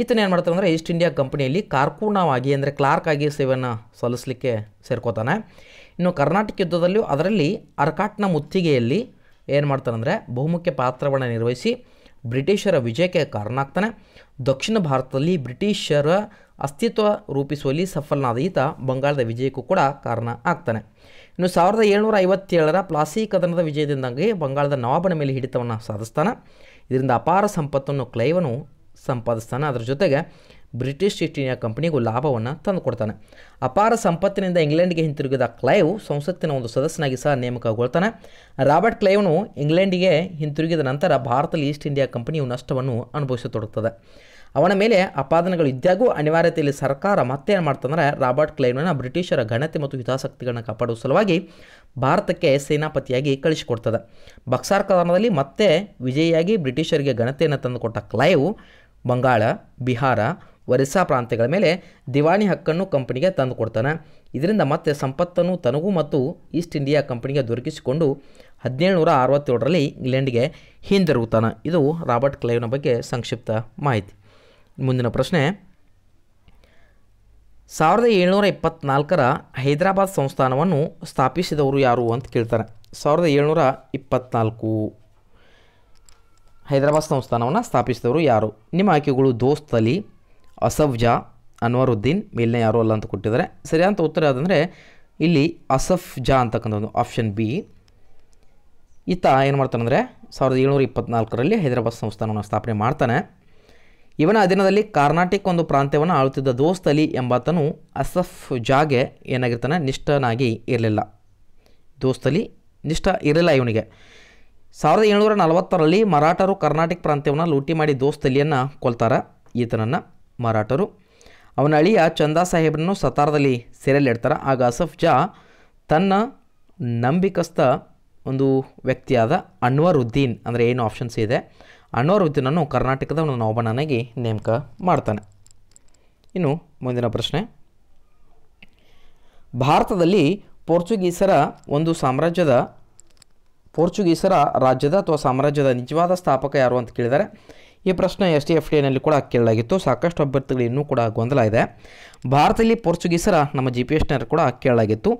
ಈತನ ಏನು ಮಾಡ್ತಾನೆ ಅಂದರೆ ಈಸ್ಟ್ ಇಂಡಿಯಾ ಕಂಪನಿಯಲ್ಲಿ ಕಾರ್ಕೂಣವಾಗಿ ಅಂದರೆ ಕ್ಲಾರ್ಕ್ ಆಗಿ ಸೇವೆಯನ್ನು ಸಲ್ಲಿಸಲಿಕ್ಕೆ ಸೇರ್ಕೋತಾನೆ ಇನ್ನು ಕರ್ನಾಟಕ ಯುದ್ಧದಲ್ಲಿಯೂ ಅದರಲ್ಲಿ ಅರ್ಕಾಟ್ನ ಮುತ್ತಿಗೆಯಲ್ಲಿ ಏನು ಮಾಡ್ತಾನೆ ಅಂದರೆ ಬಹುಮುಖ್ಯ ಪಾತ್ರವನ್ನು ನಿರ್ವಹಿಸಿ ಬ್ರಿಟಿಷರ ವಿಜಯಕ್ಕೆ ಕಾರಣ ಆಗ್ತಾನೆ ದಕ್ಷಿಣ ಭಾರತದಲ್ಲಿ ಬ್ರಿಟಿಷರ ಅಸ್ತಿತ್ವ ರೂಪಿಸುವಲ್ಲಿ ಸಫಲನಾದ ಈತ ಬಂಗಾಳದ ವಿಜಯಕ್ಕೂ ಕೂಡ ಕಾರಣ ಆಗ್ತಾನೆ ಇನ್ನು ಸಾವಿರದ ಏಳ್ನೂರ ಐವತ್ತೇಳರ ಪ್ಲಾಸಿ ಕದನದ ವಿಜಯದಿಂದಾಗಿ ಬಂಗಾಳದ ನವಾಬನ ಮೇಲೆ ಹಿಡಿತವನ್ನು ಸಾಧಿಸ್ತಾನೆ ಇದರಿಂದ ಅಪಾರ ಸಂಪತ್ತನ್ನು ಕ್ಲೈವನು ಸಂಪಾದಿಸ್ತಾನೆ ಅದರ ಜೊತೆಗೆ ಬ್ರಿಟಿಷ್ ಈಸ್ಟ್ ಇಂಡಿಯಾ ಕಂಪನಿಗೂ ಲಾಭವನ್ನು ತಂದುಕೊಡ್ತಾನೆ ಅಪಾರ ಸಂಪತ್ತಿನಿಂದ ಇಂಗ್ಲೆಂಡ್ಗೆ ಹಿಂತಿರುಗಿದ ಕ್ಲೈವ್ ಸಂಸತ್ತಿನ ಒಂದು ಸದಸ್ಯನಾಗಿ ಸಹ ನೇಮಕಗೊಳ್ತಾನೆ ರಾಬರ್ಟ್ ಕ್ಲೈವ್ನು ಇಂಗ್ಲೆಂಡಿಗೆ ಹಿಂತಿರುಗಿದ ನಂತರ ಭಾರತದಲ್ಲಿ ಈಸ್ಟ್ ಇಂಡಿಯಾ ಕಂಪನಿಯು ನಷ್ಟವನ್ನು ಅನುಭವಿಸತೊಡುತ್ತದೆ ಅವನ ಮೇಲೆ ಅಪಾದನೆಗಳು ಇದ್ದಾಗೂ ಅನಿವಾರ್ಯತೆಯಲ್ಲಿ ಸರ್ಕಾರ ಮತ್ತೇನು ಮಾಡ್ತಂದರೆ ರಾಬರ್ಟ್ ಕ್ಲೈವ್ನ ಬ್ರಿಟಿಷರ ಘನತೆ ಮತ್ತು ಹಿತಾಸಕ್ತಿಗಳನ್ನು ಕಾಪಾಡುವ ಸಲುವಾಗಿ ಭಾರತಕ್ಕೆ ಸೇನಾಪತಿಯಾಗಿ ಕಳಿಸಿಕೊಡ್ತದೆ ಬಕ್ಸಾರ್ ಕದನದಲ್ಲಿ ಮತ್ತೆ ವಿಜಯಿಯಾಗಿ ಬ್ರಿಟಿಷರಿಗೆ ಘನತೆಯನ್ನು ತಂದುಕೊಟ್ಟ ಕ್ಲೈವ್ ಬಂಗಾಳ ಬಿಹಾರ ಒರಿಸ್ಸಾ ಪ್ರಾಂತ್ಯಗಳ ಮೇಲೆ ದಿವಾಣಿ ಹಕ್ಕನ್ನು ಕಂಪನಿಗೆ ತಂದು ಕೊಡ್ತಾನೆ ಇದರಿಂದ ಮತ್ತೆ ಸಂಪತ್ತನ್ನು ತನಗೂ ಮತ್ತು ಈಸ್ಟ್ ಇಂಡಿಯಾ ಕಂಪನಿಗೆ ದೊರಕಿಸಿಕೊಂಡು ನೂರ ಅರವತ್ತೇಳರಲ್ಲಿ ಇಂಗ್ಲೆಂಡ್ಗೆ ಹಿಂದಿರುಗುತ್ತಾನೆ ಇದು ರಾಬರ್ಟ್ ಕ್ಲೈವ್ನ ಬಗ್ಗೆ ಸಂಕ್ಷಿಪ್ತ ಮಾಹಿತಿ ಮುಂದಿನ ಪ್ರಶ್ನೆ ಸಾವಿರದ ಏಳ್ನೂರ ಇಪ್ಪತ್ತ್ನಾಲ್ಕರ ಹೈದರಾಬಾದ್ ಸಂಸ್ಥಾನವನ್ನು ಸ್ಥಾಪಿಸಿದವರು ಯಾರು ಅಂತ ಕೇಳ್ತಾರೆ ಸಾವಿರದ ಏಳ್ನೂರ ಇಪ್ಪತ್ತ್ನಾಲ್ಕು ಹೈದರಾಬಾದ್ ಸಂಸ್ಥಾನವನ್ನು ಸ್ಥಾಪಿಸಿದವರು ಯಾರು ನಿಮ್ಮ ಆಯ್ಕೆಗಳು ದೋಸ್ತ್ ಜಾ ಅನ್ವರುದ್ದೀನ್ ಮೇಲಿನ ಯಾರು ಅಲ್ಲ ಅಂತ ಕೊಟ್ಟಿದ್ದಾರೆ ಸರಿಯಾದಂಥ ಉತ್ತರ ಯಾವುದಂದರೆ ಇಲ್ಲಿ ಅಸಫ್ ಜಾ ಅಂತಕ್ಕಂಥ ಒಂದು ಆಪ್ಷನ್ ಬಿ ಈತ ಏನು ಮಾಡ್ತಾನಂದರೆ ಸಾವಿರದ ಏಳ್ನೂರ ಇಪ್ಪತ್ನಾಲ್ಕರಲ್ಲಿ ಹೈದರಾಬಾದ್ ಸಂಸ್ಥಾನವನ್ನು ಸ್ಥಾಪನೆ ಮಾಡ್ತಾನೆ ಇವನ ದಿನದಲ್ಲಿ ಕಾರ್ನಾಟಿಕ್ ಒಂದು ಪ್ರಾಂತ್ಯವನ್ನು ಆಳುತ್ತಿದ್ದ ದೋಸ್ತ್ ಅಲಿ ಎಂಬಾತನು ಅಸಫ್ ಜಾಗೆ ಏನಾಗಿರ್ತಾನೆ ನಿಷ್ಠನಾಗಿ ಇರಲಿಲ್ಲ ದೋಸ್ತ್ ಅಲಿ ನಿಷ್ಠ ಇರಲಿಲ್ಲ ಇವನಿಗೆ ಸಾವಿರದ ಏಳ್ನೂರ ನಲವತ್ತರಲ್ಲಿ ಮರಾಠರು ಕರ್ನಾಟಕ ಪ್ರಾಂತ್ಯವನ್ನು ಲೂಟಿ ಮಾಡಿ ದೋಸ್ತಲಿಯನ್ನು ಕೊಲ್ತಾರೆ ಈತನನ್ನು ಮರಾಠರು ಅವನ ಅಳಿಯ ಚಂದಾ ಸಾಹೇಬ್ರನ್ನು ಸತಾರದಲ್ಲಿ ಸೆರೆಯಲ್ಲಿಡ್ತಾರೆ ಆಗ ಅಸಫ್ ಜಾ ತನ್ನ ನಂಬಿಕಸ್ಥ ಒಂದು ವ್ಯಕ್ತಿಯಾದ ಅನ್ವರ್ ಉದ್ದೀನ್ ಅಂದರೆ ಏನು ಆಪ್ಷನ್ಸ್ ಇದೆ ಅನ್ವರ್ ಉದ್ದೀನನ್ನು ಕರ್ನಾಟಕದ ಒಂದು ನೌಬಣ್ಣನಾಗಿ ನೇಮಕ ಮಾಡ್ತಾನೆ ಇನ್ನು ಮುಂದಿನ ಪ್ರಶ್ನೆ ಭಾರತದಲ್ಲಿ ಪೋರ್ಚುಗೀಸರ ಒಂದು ಸಾಮ್ರಾಜ್ಯದ ಪೋರ್ಚುಗೀಸರ ರಾಜ್ಯದ ಅಥವಾ ಸಾಮ್ರಾಜ್ಯದ ನಿಜವಾದ ಸ್ಥಾಪಕ ಯಾರು ಅಂತ ಕೇಳಿದರೆ ಈ ಪ್ರಶ್ನೆ ಎಸ್ ಟಿ ಎಫ್ ಡಿ ಎನಲ್ಲಿ ಕೂಡ ಕೇಳಲಾಗಿತ್ತು ಸಾಕಷ್ಟು ಅಭ್ಯರ್ಥಿಗಳು ಇನ್ನೂ ಕೂಡ ಗೊಂದಲ ಇದೆ ಭಾರತದಲ್ಲಿ ಪೋರ್ಚುಗೀಸರ ನಮ್ಮ ಜಿ ಪಿ ನರ್ ಕೂಡ ಕೇಳಲಾಗಿತ್ತು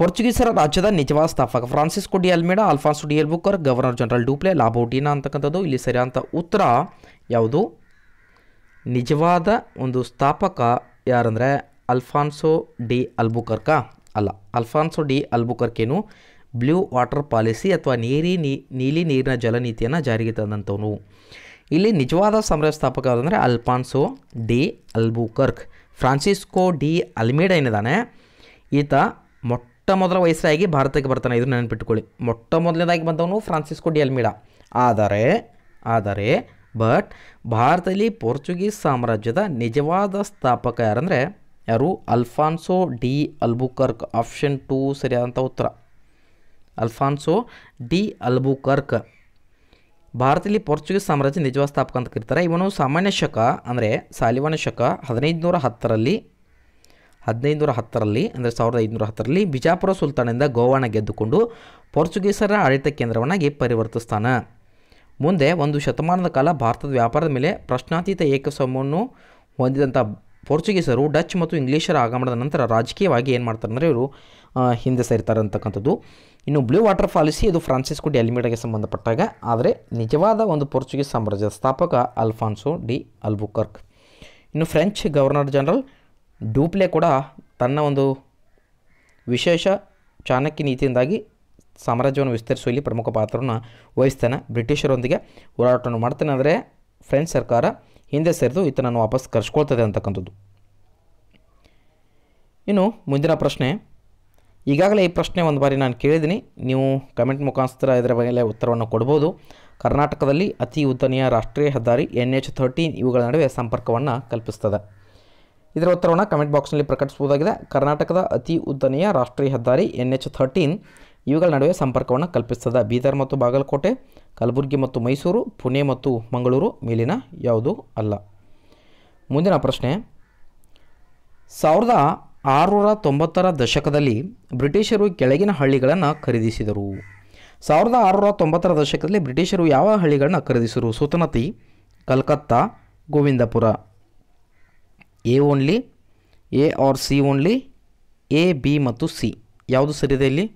ಪೋರ್ಚುಗೀಸರ ರಾಜ್ಯದ ನಿಜವಾದ ಸ್ಥಾಪಕ Francisco de Almeida Alfonso de Albuquerque governor general Dupleix ಲಾಬೋಟಿನಾ ಅಂತಕ್ಕಂಥದ್ದು ಇಲ್ಲಿ ಸರಿಯಾದಂಥ ಉತ್ತರ ಯಾವುದು ನಿಜವಾದ ಒಂದು ಸ್ಥಾಪಕ ಯಾರಂದರೆ ಅಲ್ಫಾನ್ಸೋ ಡಿ ಅಲ್ಬುಕರ್ಕ ಅಲ್ಲ ಅಲ್ಫಾನ್ಸೋ ಡಿ ಅಲ್ಬುಕರ್ಕೇನು ಬ್ಲೂ ವಾಟರ್ ಪಾಲಿಸಿ ಅಥವಾ ನೀರಿ ನೀಲಿ ನೀರಿನ ಜಲನೀತಿಯನ್ನು ಜಾರಿಗೆ ತಂದಂಥವನು ಇಲ್ಲಿ ನಿಜವಾದ ಸ್ಥಾಪಕ ಅಂದರೆ Alfonso de Albuquerque Francisco de Almeida ಏನಿದ್ದಾನೆ ಈತ ಮೊಟ್ಟ ಮೊದಲ ವಯಸ್ಸಾಗಿ ಭಾರತಕ್ಕೆ ಬರ್ತಾನೆ ಇದನ್ನು ನೆನಪಿಟ್ಕೊಳ್ಳಿ ಮೊಟ್ಟ ಮೊದಲನೇದಾಗಿ ಬಂದವನು ಫ್ರಾನ್ಸಿಸ್ಕೋ ಡಿ ಅಲ್ಮಿಡಾ ಆದರೆ ಆದರೆ ಬಟ್ ಭಾರತದಲ್ಲಿ ಪೋರ್ಚುಗೀಸ್ ಸಾಮ್ರಾಜ್ಯದ ನಿಜವಾದ ಸ್ಥಾಪಕ ಯಾರಂದರೆ ಯಾರು Alfonso de Albuquerque option two ಸರಿಯಾದಂಥ ಉತ್ತರ ಅಲ್ಫಾನ್ಸೋ ಡಿ ಅಲ್ಬುಕರ್ಕ್ ಭಾರತದಲ್ಲಿ ಪೋರ್ಚುಗೀಸ್ ಸಾಮ್ರಾಜ್ಯ ನಿಜವಾದ ಸ್ಥಾಪಕ ಅಂತ ಕರೀತಾರೆ ಇವನು ಸಾಮಾನ್ಯ ಶಕ ಅಂದರೆ ಸಾಲಿವಾನ ಶಕ ಹದಿನೈದು ನೂರ ಹತ್ತರಲ್ಲಿ ಹದಿನೈದು ನೂರ ಹತ್ತರಲ್ಲಿ ಅಂದರೆ ಸಾವಿರದ ಐದುನೂರ ಹತ್ತರಲ್ಲಿ ಬಿಜಾಪುರ ಸುಲ್ತಾನದಿಂದ ಗೋವಾನ ಗೆದ್ದುಕೊಂಡು ಪೋರ್ಚುಗೀಸರ ಆಡಳಿತ ಕೇಂದ್ರವನ್ನಾಗಿ ಪರಿವರ್ತಿಸ್ತಾನೆ ಮುಂದೆ ಒಂದು ಶತಮಾನದ ಕಾಲ ಭಾರತದ ವ್ಯಾಪಾರದ ಮೇಲೆ ಪ್ರಶ್ನಾತೀತ ಏಕಸ್ವಾಮ್ಯವನ್ನು ಹೊಂದಿದಂಥ ಪೋರ್ಚುಗೀಸರು ಡಚ್ ಮತ್ತು ಇಂಗ್ಲೀಷರ ಆಗಮನದ ನಂತರ ರಾಜಕೀಯವಾಗಿ ಏನು ಮಾಡ್ತಾರೆ ಅಂದರೆ ಇವರು ಹಿಂದೆ ಸೇರ್ತಾರೆ ಅಂತಕ್ಕಂಥದ್ದು ಇನ್ನು ಬ್ಲೂ ವಾಟರ್ ಪಾಲಿಸಿ ಇದು ಫ್ರಾನ್ಸಿಸ್ಕೋ ಡೆಲಿಮಿಟಾಗೆ ಸಂಬಂಧಪಟ್ಟಾಗ ಆದರೆ ನಿಜವಾದ ಒಂದು ಪೋರ್ಚುಗೀಸ್ ಸಾಮ್ರಾಜ್ಯದ ಸ್ಥಾಪಕ ಅಲ್ಫಾನ್ಸೋ ಡಿ ಅಲ್ಬುಕರ್ಕ್ ಇನ್ನು ಫ್ರೆಂಚ್ ಗವರ್ನರ್ ಜನರಲ್ ಡೂಪ್ಲೆ ಕೂಡ ತನ್ನ ಒಂದು ವಿಶೇಷ ಚಾಣಕ್ಯ ನೀತಿಯಿಂದಾಗಿ ಸಾಮ್ರಾಜ್ಯವನ್ನು ವಿಸ್ತರಿಸುವಲ್ಲಿ ಪ್ರಮುಖ ಪಾತ್ರವನ್ನು ವಹಿಸ್ತಾನೆ ಬ್ರಿಟಿಷರೊಂದಿಗೆ ಹೋರಾಟವನ್ನು ಮಾಡ್ತಾನೆ ಅಂದರೆ ಫ್ರೆಂಚ್ ಸರ್ಕಾರ ಹಿಂದೆ ಸೇರಿದು ಈತನನ್ನು ವಾಪಸ್ ಕರ್ಸ್ಕೊಳ್ತದೆ ಅಂತಕ್ಕಂಥದ್ದು ಇನ್ನು ಮುಂದಿನ ಪ್ರಶ್ನೆ ಈಗಾಗಲೇ ಈ ಪ್ರಶ್ನೆ ಒಂದು ಬಾರಿ ನಾನು ಕೇಳಿದ್ದೀನಿ ನೀವು ಕಮೆಂಟ್ ಮುಖಾಂತರ ಇದರ ಮೇಲೆ ಉತ್ತರವನ್ನು ಕೊಡ್ಬೋದು ಕರ್ನಾಟಕದಲ್ಲಿ ಅತಿ ಉದ್ದನೆಯ ರಾಷ್ಟ್ರೀಯ ಹೆದ್ದಾರಿ ಎನ್ ಎಚ್ ಥರ್ಟೀನ್ ಇವುಗಳ ನಡುವೆ ಸಂಪರ್ಕವನ್ನು ಕಲ್ಪಿಸ್ತದೆ ಇದರ ಉತ್ತರವನ್ನು ಕಮೆಂಟ್ ಬಾಕ್ಸ್ನಲ್ಲಿ ಪ್ರಕಟಿಸಬಹುದಾಗಿದೆ ಕರ್ನಾಟಕದ ಅತಿ ಉದ್ದನೆಯ ರಾಷ್ಟ್ರೀಯ ಹೆದ್ದಾರಿ ಎನ್ ಎಚ್ ಥರ್ಟೀನ್ ಇವುಗಳ ನಡುವೆ ಸಂಪರ್ಕವನ್ನು ಕಲ್ಪಿಸ್ತದೆ ಬೀದರ್ ಮತ್ತು ಬಾಗಲಕೋಟೆ ಕಲಬುರಗಿ ಮತ್ತು ಮೈಸೂರು ಪುಣೆ ಮತ್ತು ಮಂಗಳೂರು ಮೇಲಿನ ಯಾವುದೂ ಅಲ್ಲ ಮುಂದಿನ ಪ್ರಶ್ನೆ ಸಾವಿರದ ಆರುನೂರ ತೊಂಬತ್ತರ ದಶಕದಲ್ಲಿ ಬ್ರಿಟಿಷರು ಕೆಳಗಿನ ಹಳ್ಳಿಗಳನ್ನು ಖರೀದಿಸಿದರು ಸಾವಿರದ ಆರುನೂರ ತೊಂಬತ್ತರ ದಶಕದಲ್ಲಿ ಬ್ರಿಟಿಷರು ಯಾವ ಹಳ್ಳಿಗಳನ್ನು ಖರೀದಿಸಿದರು Sutanati Calcutta Govindpur A only A or C only A B ಮತ್ತು ಸಿ ಯಾವುದು ಸರಿಯಿದೆ ಇಲ್ಲಿ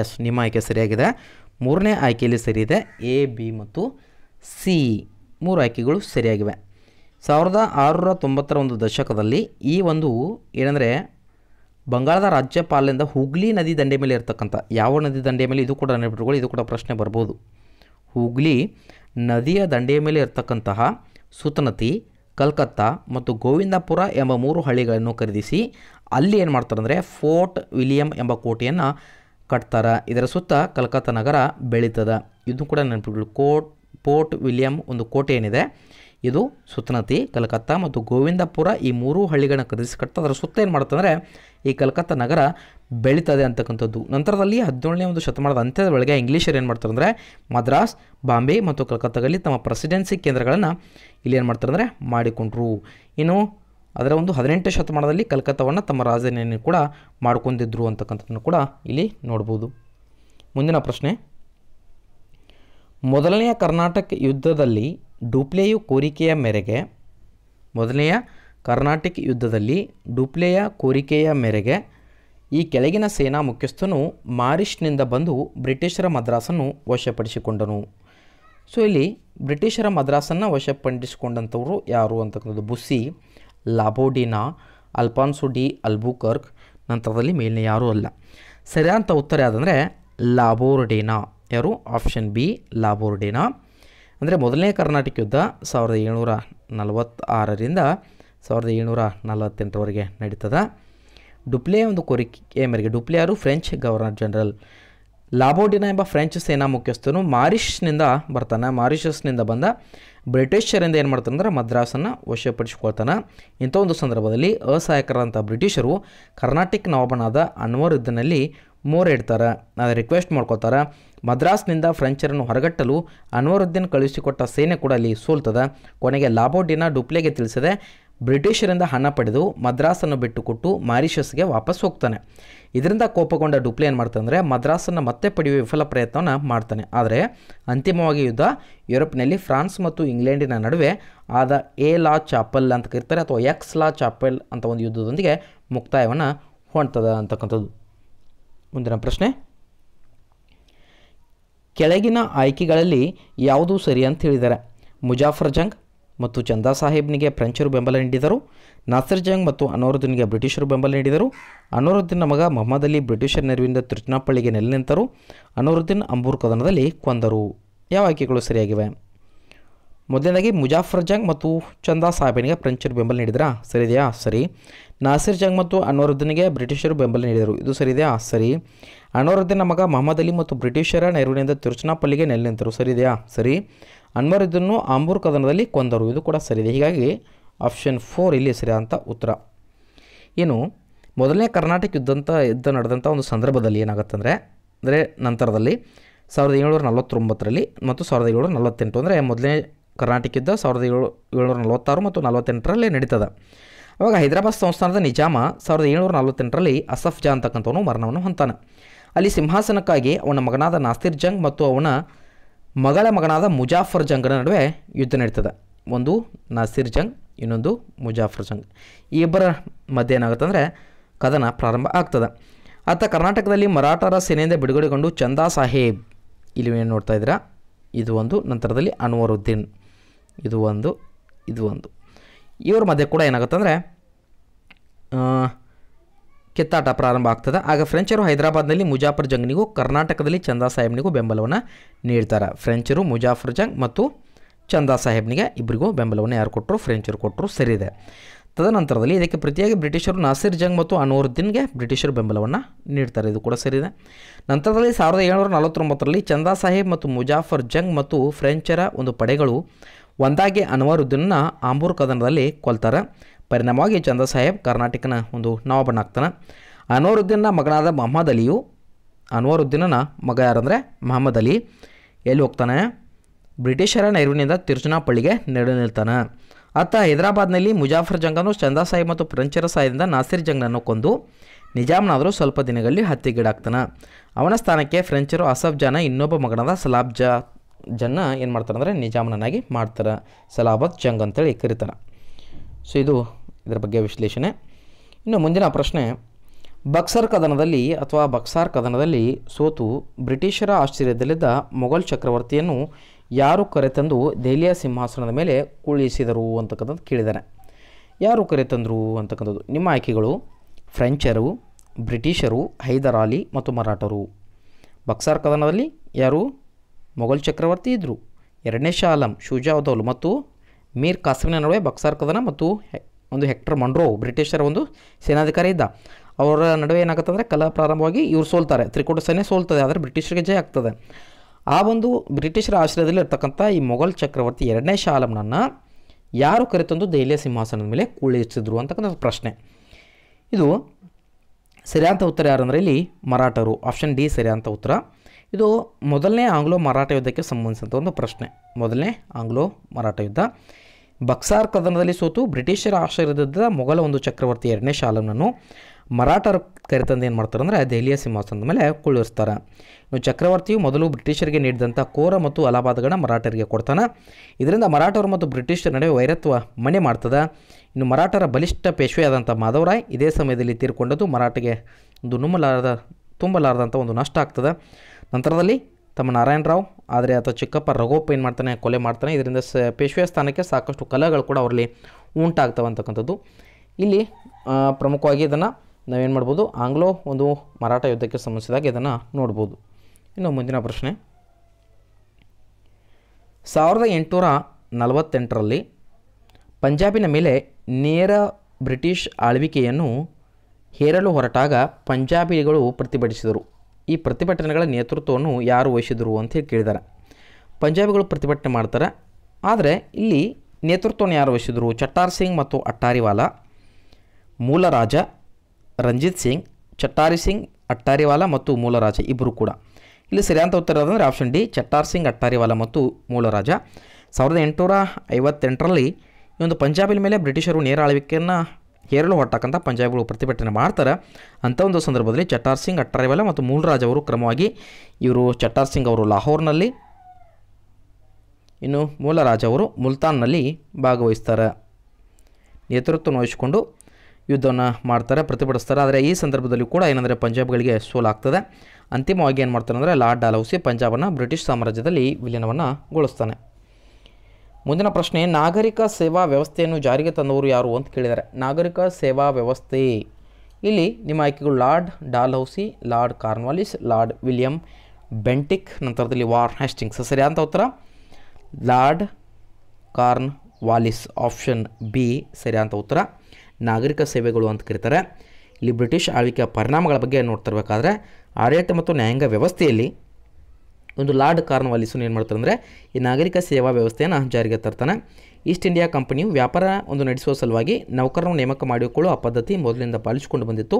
ಎಸ್ ನಿಮ್ಮ ಆಯ್ಕೆ ಸರಿಯಾಗಿದೆ ಮೂರನೇ ಆಯ್ಕೆಯಲ್ಲಿ ಸರಿಯಿದೆ ಎ ಬಿ ಮತ್ತು ಸಿ ಮೂರು ಆಯ್ಕೆಗಳು ಸರಿಯಾಗಿವೆ ಸಾವಿರದ ಆರುನೂರ ತೊಂಬತ್ತರ ಒಂದು ದಶಕದಲ್ಲಿ ಈ ಒಂದು ಏನಂದರೆ ಬಂಗಾಳದ ರಾಜ್ಯಪಾಲನಿಂದ ಹುಗ್ಲಿ ನದಿ ದಂಡೆ ಮೇಲೆ ಇರತಕ್ಕಂಥ ಯಾವ ನದಿ ದಂಡೆಯ ಮೇಲೆ ಇದು ಕೂಡ ನೆನಪಿಟ್ಕೊಳ್ಳಿ ಇದು ಕೂಡ ಪ್ರಶ್ನೆ ಬರ್ಬೋದು ಹುಗ್ಲಿ ನದಿಯ ದಂಡೆಯ ಮೇಲೆ ಇರತಕ್ಕಂತಹ ಸುತನತಿ ಕಲ್ಕತ್ತಾ ಮತ್ತು ಗೋವಿಂದಪುರ ಎಂಬ ಮೂರು ಹಳ್ಳಿಗಳನ್ನು ಖರೀದಿಸಿ ಅಲ್ಲಿ ಏನು ಮಾಡ್ತಾರೆ ಅಂದರೆ ಫೋರ್ಟ್ ವಿಲಿಯಂ ಎಂಬ ಕೋಟೆಯನ್ನು ಕಟ್ತಾರೆ ಇದರ ಸುತ್ತ ಕಲ್ಕತ್ತಾ ನಗರ ಬೆಳೀತದೆ ಇದು ಕೂಡ ನೆನಪಿಟ್ಕೊಳ್ಳಿ ಕೋಟ್ ಫೋರ್ಟ್ ವಿಲಿಯಂ ಒಂದು ಕೋಟೆ ಏನಿದೆ ಇದು ಸುತ್ತನತಿ ಕಲ್ಕತ್ತಾ ಮತ್ತು ಗೋವಿಂದಪುರ ಈ ಮೂರು ಹಳ್ಳಿಗಳನ್ನ ಕದಿಸಿಕಟ್ತಾ ಅದರ ಸುತ್ತ ಏನು ಮಾಡ್ತಂದ್ರೆ ಈ ಕಲ್ಕತ್ತಾ ನಗರ ಬೆಳೀತದೆ ಅಂತಕ್ಕಂಥದ್ದು ನಂತರದಲ್ಲಿ ಹದಿನೇಳನೇ ಒಂದು ಶತಮಾನದ ಅಂತ್ಯದ ಒಳಗೆ ಇಂಗ್ಲೀಷರು ಏನು ಮಾಡ್ತಾರೆ ಅಂದರೆ ಮದ್ರಾಸ್ ಬಾಂಬೆ ಮತ್ತು ಕಲ್ಕತ್ತಾದಲ್ಲಿ ತಮ್ಮ ಪ್ರೆಸಿಡೆನ್ಸಿ ಕೇಂದ್ರಗಳನ್ನು ಇಲ್ಲಿ ಏನು ಮಾಡ್ತಾರೆ ಅಂದರೆ ಮಾಡಿಕೊಂಡ್ರು ಇನ್ನು ಅದರ ಒಂದು ಹದಿನೆಂಟು ಶತಮಾನದಲ್ಲಿ ಕಲ್ಕತ್ತಾವನ್ನು ತಮ್ಮ ರಾಜಧಾನಿಯನ್ನು ಕೂಡ ಮಾಡ್ಕೊಂಡಿದ್ರು ಅಂತಕ್ಕಂಥದ್ದನ್ನು ಕೂಡ ಇಲ್ಲಿ ನೋಡ್ಬೋದು ಮುಂದಿನ ಪ್ರಶ್ನೆ ಮೊದಲನೆಯ ಕರ್ನಾಟಕ ಯುದ್ಧದಲ್ಲಿ ಡೂಪ್ಲೆಯು ಕೋರಿಕೆಯ ಮೇರೆಗೆ ಮೊದಲನೆಯ ಕರ್ನಾಟಕ ಯುದ್ಧದಲ್ಲಿ ಡೂಪ್ಲೆಯ ಕೋರಿಕೆಯ ಮೇರೆಗೆ ಈ ಕೆಳಗಿನ ಸೇನಾ ಮುಖ್ಯಸ್ಥನು ಮಾರಿಷ್ನಿಂದ ಬಂದು ಬ್ರಿಟಿಷರ ಮದ್ರಾಸನ್ನು ವಶಪಡಿಸಿಕೊಂಡನು ಸೊ ಇಲ್ಲಿ ಬ್ರಿಟಿಷರ ಮದ್ರಾಸನ್ನು ವಶಪಡಿಸಿಕೊಂಡಂಥವರು ಯಾರು ಅಂತಕ್ಕಂಥದ್ದು ಬುಸ್ಸಿ ಲಾಬೋಡಿನಾ ಅಲ್ಪಾನ್ಸು ಡಿ ಅಲ್ಬುಕರ್ಕ್ ನಂತರದಲ್ಲಿ ಮೇಲಿನ ಯಾರೂ ಅಲ್ಲ ಸರಿಯಾದಂಥ ಉತ್ತರ ಯಾವುದಂದರೆ ಲಾಬೋರ್ಡೇನಾ ಯಾರು ಆಪ್ಷನ್ ಬಿ ಲಾಬೋರ್ಡೇನಾ ಅಂದರೆ ಮೊದಲನೇ ಕರ್ನಾಟಕ ಯುದ್ಧ ಸಾವಿರದ ಏಳ್ನೂರ ನಲವತ್ತಾರರಿಂದ ಸಾವಿರದ ಏಳ್ನೂರ ನಲವತ್ತೆಂಟರವರೆಗೆ ನಡೀತದ ಡುಪ್ಲೆ ಒಂದು ಕೋರಿಕೆ ಮೇರೆಗೆ ಡುಪ್ಲೆ ಯಾರು ಫ್ರೆಂಚ್ ಗವರ್ನರ್ ಜನರಲ್ ಲಾಬೋಡಿನಾ ಎಂಬ ಫ್ರೆಂಚ್ ಸೇನಾ ಮುಖ್ಯಸ್ಥನು ಮಾರಿಷಸ್ನಿಂದ ಬರ್ತಾನೆ ಮಾರಿಷಸ್ನಿಂದ ಬಂದ ಬ್ರಿಟಿಷರಿಂದ ಏನು ಮಾಡ್ತಾನೆ ಅಂದರೆ ಮದ್ರಾಸನ್ನು ವಶಪಡಿಸಿಕೊಳ್ತಾನೆ ಇಂಥ ಒಂದು ಸಂದರ್ಭದಲ್ಲಿ ಅಸಹಾಯಕರಾದಂಥ ಬ್ರಿಟಿಷರು ಕರ್ನಾಟಕ ನವಾಬನಾದ ಅನ್ವರ್ ಯುದ್ಧನಲ್ಲಿ ಅದೇ ರಿಕ್ವೆಸ್ಟ್ ಮಾಡ್ಕೊಳ್ತಾರೆ ಮದ್ರಾಸ್ನಿಂದ ಫ್ರೆಂಚರನ್ನು ಹೊರಗಟ್ಟಲು ಅನ್ವರುದ್ದೀನ್ ಕಳುಹಿಸಿಕೊಟ್ಟ ಸೇನೆ ಕೂಡ ಅಲ್ಲಿ ಸೋಲ್ತದ ಕೊನೆಗೆ ಲಾಬೋಡಿನ ಡುಪ್ಲೆಗೆ ತಿಳಿಸದೆ ಬ್ರಿಟಿಷರಿಂದ ಹಣ ಪಡೆದು ಮದ್ರಾಸನ್ನು ಬಿಟ್ಟುಕೊಟ್ಟು ಮಾರಿಷಸ್ಗೆ ವಾಪಸ್ ಹೋಗ್ತಾನೆ ಇದರಿಂದ ಕೋಪಗೊಂಡ ಡುಪ್ಲೆ ಏನು ಮಾಡ್ತಾನೆ ಮದ್ರಾಸನ್ನು ಮತ್ತೆ ಪಡೆಯುವ ವಿಫಲ ಪ್ರಯತ್ನವನ್ನು ಮಾಡ್ತಾನೆ ಆದರೆ ಅಂತಿಮವಾಗಿ ಯುದ್ಧ ಯುರೋಪ್ನಲ್ಲಿ ಫ್ರಾನ್ಸ್ ಮತ್ತು ಇಂಗ್ಲೆಂಡಿನ ನಡುವೆ ಆದ ಎ ಲಾ ಚಾಪಲ್ ಅಂತ ಕರೀತಾರೆ ಅಥವಾ ಎಕ್ಸ್ ಲಾ ಚಾಪಲ್ ಅಂತ ಒಂದು ಯುದ್ಧದೊಂದಿಗೆ ಮುಕ್ತಾಯವನ್ನು ಹೊಂಟದ ಅಂತಕ್ಕಂಥದ್ದು ಮುಂದಿನ ಪ್ರಶ್ನೆ ಕೆಳಗಿನ ಆಯ್ಕೆಗಳಲ್ಲಿ ಯಾವುದು ಸರಿ ಅಂತ ಹೇಳಿದ್ದಾರೆ ಮುಜಾಫರ್ ಜಂಗ್ ಮತ್ತು ಚಂದಾ ಸಾಹೇಬ್ನಿಗೆ ಫ್ರೆಂಚರು ಬೆಂಬಲ ನೀಡಿದರು ನಾಸರ್ ಜಂಗ್ ಮತ್ತು ಅನೋರುದ್ದೀನ್ಗೆ ಬ್ರಿಟಿಷರು ಬೆಂಬಲ ನೀಡಿದರು ಅನೋರುದ್ದೀನ್ ಮಗ ಮೊಹಮ್ಮದ್ ಅಲಿ ಬ್ರಿಟಿಷರ ನೆರವಿನಿಂದ ತಿರುಚನಾಪಳ್ಳಿಗೆ ನೆಲೆ ನಿಂತರು ಅನೋರುದ್ದೀನ್ ಅಂಬೂರ್ ಕದನದಲ್ಲಿ ಕೊಂದರು ಯಾವ ಆಯ್ಕೆಗಳು ಸರಿಯಾಗಿವೆ ಮೊದಲನೇದಾಗಿ ಮುಜಾಫರ್ ಜಂಗ್ ಮತ್ತು ಚಂದಾ ಸಾಹೇಬನಿಗೆ ಫ್ರೆಂಚರು ಬೆಂಬಲ ನೀಡಿದ್ರಾ ಇದೆಯಾ ಸರಿ ನಾಸಿರ್ ಜಂಗ್ ಮತ್ತು ಅನ್ವರುದ್ದೀನ್ಗೆ ಬ್ರಿಟಿಷರು ಬೆಂಬಲ ನೀಡಿದರು ಇದು ಸರಿದೆಯಾ ಸರಿ ಅನ್ವರುದ್ದೀನ್ ಮಗ ಮಹಮ್ಮದ್ ಅಲಿ ಮತ್ತು ಬ್ರಿಟಿಷರ ನೆರವಿನಿಂದ ತಿರುಚನಾಪಲ್ಲಿಗೆ ನಿಂತರು ಸರಿದೆಯಾ ಸರಿ ಅನ್ವರುದ್ದೀನ್ ಆಂಬೂರ್ ಕದನದಲ್ಲಿ ಕೊಂದರು ಇದು ಕೂಡ ಸರಿದೆ ಹೀಗಾಗಿ ಆಪ್ಷನ್ ಫೋರ್ ಇಲ್ಲಿ ಅಂತ ಉತ್ತರ ಏನು ಮೊದಲನೇ ಕರ್ನಾಟಕ ಯುದ್ಧಂತ ಯುದ್ಧ ನಡೆದಂಥ ಒಂದು ಸಂದರ್ಭದಲ್ಲಿ ಏನಾಗುತ್ತಂದರೆ ಅಂದರೆ ನಂತರದಲ್ಲಿ ಸಾವಿರದ ಏಳ್ನೂರ ನಲವತ್ತೊಂಬತ್ತರಲ್ಲಿ ಮತ್ತು ಸಾವಿರದ ಏಳ್ನೂರ ನಲವತ್ತೆಂಟು ಅಂದರೆ ಮೊದಲನೇ ಕರ್ನಾಟಕ ಯುದ್ಧ ಸಾವಿರದ ಏಳು ಏಳ್ನೂರ ನಲವತ್ತಾರು ಮತ್ತು ನಲವತ್ತೆಂಟರಲ್ಲಿ ನಡೀತದೆ ಅವಾಗ ಹೈದರಾಬಾದ್ ಸಂಸ್ಥಾನದ ನಿಜಾಮ ಸಾವಿರದ ಏಳ್ನೂರ ನಲವತ್ತೆಂಟರಲ್ಲಿ ಅಸಫ್ ಜಾ ಅಂತಕ್ಕಂಥವನು ಮರಣವನ್ನು ಹೊಂತಾನೆ ಅಲ್ಲಿ ಸಿಂಹಾಸನಕ್ಕಾಗಿ ಅವನ ಮಗನಾದ ನಾಸ್ತಿರ್ ಜಂಗ್ ಮತ್ತು ಅವನ ಮಗಳ ಮಗನಾದ ಮುಜಾಫರ್ ಜಂಗ್ನ ನಡುವೆ ಯುದ್ಧ ನಡೀತದೆ ಒಂದು ನಾಸಿರ್ ಜಂಗ್ ಇನ್ನೊಂದು ಮುಜಾಫರ್ ಜಂಗ್ ಈ ಇಬ್ಬರ ಮಧ್ಯೆ ಏನಾಗುತ್ತೆ ಅಂದರೆ ಕದನ ಪ್ರಾರಂಭ ಆಗ್ತದೆ ಆತ ಕರ್ನಾಟಕದಲ್ಲಿ ಮರಾಠರ ಸೇನೆಯಿಂದ ಬಿಡುಗಡೆಗೊಂಡು ಚಂದಾ ಸಾಹೇಬ್ ಇಲ್ಲಿ ಏನು ನೋಡ್ತಾ ಇದ್ದೀರಾ ಇದು ಒಂದು ನಂತರದಲ್ಲಿ ಅನ್ವರುದ್ದೀನ್ ಇದು ಒಂದು ಇದು ಒಂದು ಇವ್ರ ಮಧ್ಯೆ ಕೂಡ ಏನಾಗುತ್ತೆ ಅಂದರೆ ಕಿತ್ತಾಟ ಪ್ರಾರಂಭ ಆಗ್ತದೆ ಆಗ ಫ್ರೆಂಚರು ಹೈದರಾಬಾದ್ನಲ್ಲಿ ಮುಜಾಫರ್ ಜಂಗ್ನಿಗೂ ಕರ್ನಾಟಕದಲ್ಲಿ ಚಂದಾ ಸಾಹೇಬ್ನಿಗೂ ಬೆಂಬಲವನ್ನು ನೀಡ್ತಾರೆ ಫ್ರೆಂಚರು ಮುಜಾಫರ್ ಜಂಗ್ ಮತ್ತು ಚಂದಾ ಸಾಹೇಬ್ನಿಗೆ ಇಬ್ಬರಿಗೂ ಬೆಂಬಲವನ್ನು ಯಾರು ಕೊಟ್ಟರು ಫ್ರೆಂಚರು ಕೊಟ್ಟರು ಸರಿದೆ ತದನಂತರದಲ್ಲಿ ಇದಕ್ಕೆ ಪ್ರತಿಯಾಗಿ ಬ್ರಿಟಿಷರು ನಾಸಿರ್ ಜಂಗ್ ಮತ್ತು ಅನೋರುದ್ದೀನ್ಗೆ ಬ್ರಿಟಿಷರು ಬೆಂಬಲವನ್ನು ನೀಡ್ತಾರೆ ಇದು ಕೂಡ ಇದೆ ನಂತರದಲ್ಲಿ ಸಾವಿರದ ಏಳ್ನೂರ ನಲವತ್ತೊಂಬತ್ತರಲ್ಲಿ ಚಂದಾ ಸಾಹೇಬ್ ಮತ್ತು ಮುಜಾಫರ್ ಜಂಗ್ ಮತ್ತು ಫ್ರೆಂಚರ ಒಂದು ಪಡೆಗಳು ಒಂದಾಗಿ ಅನ್ವರುದ್ದೀನ್ನ ಆಂಬೂರ್ ಕದನದಲ್ಲಿ ಕೊಲ್ತಾರೆ ಪರಿಣಾಮವಾಗಿ ಚಂದ್ರ ಸಾಹೇಬ್ ಕರ್ನಾಟಕನ ಒಂದು ನವಾಬನ ಆಗ್ತಾನೆ ಅನ್ವರುದ್ದೀನ್ನ ಮಗನಾದ ಮೊಹಮ್ಮದ್ ಅಲಿಯು ಅನ್ವರುದ್ದೀನನ ಮಗ ಯಾರಂದರೆ ಮೊಹಮ್ಮದ್ ಅಲಿ ಎಲ್ಲಿ ಹೋಗ್ತಾನೆ ಬ್ರಿಟಿಷರ ನೆರವಿನಿಂದ ತಿರುಚನಾಪಳ್ಳಿಗೆ ನೆರಳು ನಿಲ್ತಾನೆ ಅತ್ತ ಹೈದರಾಬಾದ್ನಲ್ಲಿ ಮುಜಾಫರ್ ಜಂಗನು ಚಂದಾ ಸಾಹೇಬ್ ಮತ್ತು ಫ್ರೆಂಚರ ಸಹಾಯದಿಂದ ನಾಸಿರ್ ಜಂಗನನ್ನು ಕೊಂದು ನಿಜಾಮ್ನಾದರೂ ಸ್ವಲ್ಪ ದಿನಗಳಲ್ಲಿ ಹತ್ತಿಗೀಡಾಗ್ತಾನೆ ಅವನ ಸ್ಥಾನಕ್ಕೆ ಫ್ರೆಂಚರು ಅಸಫ್ ಜಾನ ಇನ್ನೊಬ್ಬ ಮಗನಾದ ಸಲಾಬ್ ಜಾ ಜನ್ನ ಏನು ಮಾಡ್ತಾರೆ ಅಂದರೆ ನಿಜಾಮನಾಗಿ ಮಾಡ್ತಾರೆ ಸಲಾಬತ್ ಜಂಗ್ ಅಂತೇಳಿ ಕರೀತಾರೆ ಸೊ ಇದು ಇದರ ಬಗ್ಗೆ ವಿಶ್ಲೇಷಣೆ ಇನ್ನು ಮುಂದಿನ ಪ್ರಶ್ನೆ ಬಕ್ಸರ್ ಕದನದಲ್ಲಿ ಅಥವಾ ಬಕ್ಸಾರ್ ಕದನದಲ್ಲಿ ಸೋತು ಬ್ರಿಟಿಷರ ಆಶ್ಚರ್ಯದಲ್ಲಿದ್ದ ಮೊಘಲ್ ಚಕ್ರವರ್ತಿಯನ್ನು ಯಾರು ಕರೆತಂದು ದೆಹಲಿಯ ಸಿಂಹಾಸನದ ಮೇಲೆ ಕುಳಿಸಿದರು ಅಂತಕ್ಕಂಥದ್ದು ಕೇಳಿದ್ದಾನೆ ಯಾರು ಕರೆತಂದರು ಅಂತಕ್ಕಂಥದ್ದು ನಿಮ್ಮ ಆಯ್ಕೆಗಳು ಫ್ರೆಂಚರು ಬ್ರಿಟಿಷರು ಹೈದರಾಲಿ ಮತ್ತು ಮರಾಠರು ಬಕ್ಸಾರ್ ಕದನದಲ್ಲಿ ಯಾರು ಮೊಘಲ್ ಚಕ್ರವರ್ತಿ ಇದ್ದರು ಎರಡನೇ ಶಾ ಆಲಂ ಶುಜಾ ಮತ್ತು ಮೀರ್ ಕಾಸಿಮಿನ ನಡುವೆ ಬಕ್ಸಾರ್ ಕದನ ಮತ್ತು ಒಂದು ಹೆಕ್ಟರ್ ಮಂಡ್ರೋ ಬ್ರಿಟಿಷರ ಒಂದು ಸೇನಾಧಿಕಾರಿ ಇದ್ದ ಅವರ ನಡುವೆ ಅಂದರೆ ಕಲಾ ಪ್ರಾರಂಭವಾಗಿ ಇವ್ರು ಸೋಲ್ತಾರೆ ತ್ರಿಕೂಟ ಸೇನೆ ಸೋಲ್ತದೆ ಆದರೆ ಬ್ರಿಟಿಷರಿಗೆ ಜಯ ಆಗ್ತದೆ ಆ ಒಂದು ಬ್ರಿಟಿಷರ ಆಶ್ರಯದಲ್ಲಿ ಇರ್ತಕ್ಕಂಥ ಈ ಮೊಘಲ್ ಚಕ್ರವರ್ತಿ ಎರಡನೇ ಶಾಲಮ್ನನ್ನು ಯಾರು ಕರೆತಂದು ದೆಹಲಿಯ ಸಿಂಹಾಸನದ ಮೇಲೆ ಕುಳಿಸಿದ್ರು ಅಂತಕ್ಕಂಥ ಪ್ರಶ್ನೆ ಇದು ಸರಿಯಾದ ಉತ್ತರ ಯಾರಂದರೆ ಇಲ್ಲಿ ಮರಾಠರು ಆಪ್ಷನ್ ಡಿ ಸರಿಯಾದಂಥ ಉತ್ತರ ಇದು ಮೊದಲನೇ ಆಂಗ್ಲೋ ಮರಾಠ ಯುದ್ಧಕ್ಕೆ ಸಂಬಂಧಿಸಿದಂಥ ಒಂದು ಪ್ರಶ್ನೆ ಮೊದಲನೇ ಆಂಗ್ಲೋ ಮರಾಠ ಯುದ್ಧ ಬಕ್ಸಾರ್ ಕದನದಲ್ಲಿ ಸೋತು ಬ್ರಿಟಿಷರ ಆಶ್ರಯದ ಮೊಘಲ ಒಂದು ಚಕ್ರವರ್ತಿ ಎರಡನೇ ಶಾಲನನ್ನು ಮರಾಠರ ಕರೆತಂದು ಏನು ಮಾಡ್ತಾರೆ ಅಂದರೆ ದೆಹಲಿಯ ಸಿಂಹಾಸನದ ಮೇಲೆ ಕುಳ್ಳಿರಿಸ್ತಾರೆ ಇನ್ನು ಚಕ್ರವರ್ತಿಯು ಮೊದಲು ಬ್ರಿಟಿಷರಿಗೆ ನೀಡಿದಂಥ ಕೋರ ಮತ್ತು ಅಲಹಾಬಾದ್ಗಳನ್ನ ಮರಾಠರಿಗೆ ಕೊಡ್ತಾನೆ ಇದರಿಂದ ಮರಾಠರು ಮತ್ತು ಬ್ರಿಟಿಷರ ನಡುವೆ ವೈರತ್ವ ಮನೆ ಮಾಡ್ತದೆ ಇನ್ನು ಮರಾಠರ ಬಲಿಷ್ಠ ಪೇಶ್ವೆಯಾದಂಥ ಮಾಧವರಾಯ್ ಇದೇ ಸಮಯದಲ್ಲಿ ತೀರ್ಕೊಂಡದ್ದು ಮರಾಠಿಗೆ ಒಂದು ನುಮ್ಮಲಾರದ ತುಂಬಲಾರದಂಥ ಒಂದು ನಷ್ಟ ಆಗ್ತದೆ ನಂತರದಲ್ಲಿ ತಮ್ಮ ರಾವ್ ಆದರೆ ಅಥವಾ ಚಿಕ್ಕಪ್ಪ ರಘೋಪ್ ಏನು ಮಾಡ್ತಾನೆ ಕೊಲೆ ಮಾಡ್ತಾನೆ ಇದರಿಂದ ಸ ಪೇಶ್ವೆಯ ಸ್ಥಾನಕ್ಕೆ ಸಾಕಷ್ಟು ಕಲೆಗಳು ಕೂಡ ಅವರಲ್ಲಿ ಉಂಟಾಗ್ತವೆ ಅಂತಕ್ಕಂಥದ್ದು ಇಲ್ಲಿ ಪ್ರಮುಖವಾಗಿ ಇದನ್ನು ನಾವೇನು ಮಾಡ್ಬೋದು ಆಂಗ್ಲೋ ಒಂದು ಮರಾಠ ಯುದ್ಧಕ್ಕೆ ಸಂಬಂಧಿಸಿದಾಗ ಇದನ್ನು ನೋಡ್ಬೋದು ಇನ್ನು ಮುಂದಿನ ಪ್ರಶ್ನೆ ಸಾವಿರದ ಎಂಟುನೂರ ನಲವತ್ತೆಂಟರಲ್ಲಿ ಪಂಜಾಬಿನ ಮೇಲೆ ನೇರ ಬ್ರಿಟಿಷ್ ಆಳ್ವಿಕೆಯನ್ನು ಹೇರಲು ಹೊರಟಾಗ ಪಂಜಾಬಿಗಳು ಪ್ರತಿಭಟಿಸಿದರು ಈ ಪ್ರತಿಭಟನೆಗಳ ನೇತೃತ್ವವನ್ನು ಯಾರು ವಹಿಸಿದರು ಅಂತೇಳಿ ಕೇಳಿದ್ದಾರೆ ಪಂಜಾಬಿಗಳು ಪ್ರತಿಭಟನೆ ಮಾಡ್ತಾರೆ ಆದರೆ ಇಲ್ಲಿ ನೇತೃತ್ವವನ್ನು ಯಾರು ವಹಿಸಿದರು ಚಟ್ಟಾರ್ ಸಿಂಗ್ ಮತ್ತು ಅಟ್ಟಾರಿವಾಲಾ ಮೂಲ ರಾಜ ರಂಜಿತ್ ಸಿಂಗ್ ಚಟ್ಟಾರಿ ಸಿಂಗ್ ಅಟ್ಟಾರಿವಾಲಾ ಮತ್ತು ಮೂಲರಾಜ ಇಬ್ಬರು ಕೂಡ ಇಲ್ಲಿ ಸರಿಯಾದ ಉತ್ತರ ಅಂದರೆ ಆಪ್ಷನ್ ಡಿ ಚಟ್ಟಾರ್ ಸಿಂಗ್ ಅಟ್ಟಾರಿವಾಲ ಮತ್ತು ಮೂಲರಾಜ ಸಾವಿರದ ಎಂಟುನೂರ ಐವತ್ತೆಂಟರಲ್ಲಿ ಈ ಒಂದು ಪಂಜಾಬಿನ ಮೇಲೆ ಬ್ರಿಟಿಷರು ನೇರ ಆಳ್ವಿಕೆಯನ್ನು ಹೇರಲು ಹೊರಟಕ್ಕಂಥ ಪಂಜಾಬ್ಗಳು ಪ್ರತಿಭಟನೆ ಮಾಡ್ತಾರೆ ಅಂಥ ಒಂದು ಸಂದರ್ಭದಲ್ಲಿ ಚಟ್ಟಾರ್ ಸಿಂಗ್ ಅಟ್ಟರೈವಲ ಮತ್ತು ಮೂಲರಾಜ್ ಅವರು ಕ್ರಮವಾಗಿ ಇವರು ಚಟ್ಟಾರ್ ಸಿಂಗ್ ಅವರು ಲಾಹೋರ್ನಲ್ಲಿ ಇನ್ನು ಮೂಲರಾಜ್ ಅವರು ಮುಲ್ತಾನ್ನಲ್ಲಿ ಭಾಗವಹಿಸ್ತಾರೆ ನೇತೃತ್ವವನ್ನು ವಹಿಸಿಕೊಂಡು ಯುದ್ಧವನ್ನು ಮಾಡ್ತಾರೆ ಪ್ರತಿಭಟಿಸ್ತಾರೆ ಆದರೆ ಈ ಸಂದರ್ಭದಲ್ಲಿ ಕೂಡ ಏನಂದರೆ ಪಂಜಾಬ್ಗಳಿಗೆ ಸೋಲಾಗ್ತದೆ ಅಂತಿಮವಾಗಿ ಏನು ಮಾಡ್ತಾರೆ ಅಂದರೆ ಲಾರ್ಡ್ ಡಾಲೌಸಿ ಪಂಜಾಬನ್ನು ಬ್ರಿಟಿಷ್ ಸಾಮ್ರಾಜ್ಯದಲ್ಲಿ ವಿಲೀನವನ್ನು ಗೊಳಿಸ್ತಾನೆ ಮುಂದಿನ ಪ್ರಶ್ನೆ ನಾಗರಿಕ ಸೇವಾ ವ್ಯವಸ್ಥೆಯನ್ನು ಜಾರಿಗೆ ತಂದವರು ಯಾರು ಅಂತ ಕೇಳಿದ್ದಾರೆ ನಾಗರಿಕ ಸೇವಾ ವ್ಯವಸ್ಥೆ ಇಲ್ಲಿ ನಿಮ್ಮ ಆಯ್ಕೆಗಳು Lord Dalhousie Lord Cornwallis Lord William Bentinck ನಂತರದಲ್ಲಿ ವಾರ್ ಹ್ಯಾಸ್ಟಿಂಗ್ಸ್ ಸರಿಯಾದಂಥ ಉತ್ತರ Lord Cornwallis option B ಸರಿಯಾದಂಥ ಉತ್ತರ ನಾಗರಿಕ ಸೇವೆಗಳು ಅಂತ ಕರೀತಾರೆ ಇಲ್ಲಿ ಬ್ರಿಟಿಷ್ ಆಳ್ವಿಕೆಯ ಪರಿಣಾಮಗಳ ಬಗ್ಗೆ ನೋಡ್ತಿರ್ಬೇಕಾದ್ರೆ ಆಡಳಿತ ಮತ್ತು ನ್ಯಾಯಾಂಗ ವ್ಯವಸ್ಥೆಯಲ್ಲಿ ಒಂದು ಲಾರ್ಡ್ ಕಾರ್ನ್ವಾಲಿಸನ್ ಏನು ಅಂದರೆ ಈ ನಾಗರಿಕ ಸೇವಾ ವ್ಯವಸ್ಥೆಯನ್ನು ಜಾರಿಗೆ ತರ್ತಾನೆ ಈಸ್ಟ್ ಇಂಡಿಯಾ ಕಂಪನಿಯು ವ್ಯಾಪಾರ ಒಂದು ನಡೆಸುವ ಸಲುವಾಗಿ ನೌಕರರನ್ನು ನೇಮಕ ಮಾಡಿಕೊಳ್ಳುವ ಆ ಪದ್ಧತಿ ಮೊದಲಿಂದ ಪಾಲಿಸಿಕೊಂಡು ಬಂದಿತ್ತು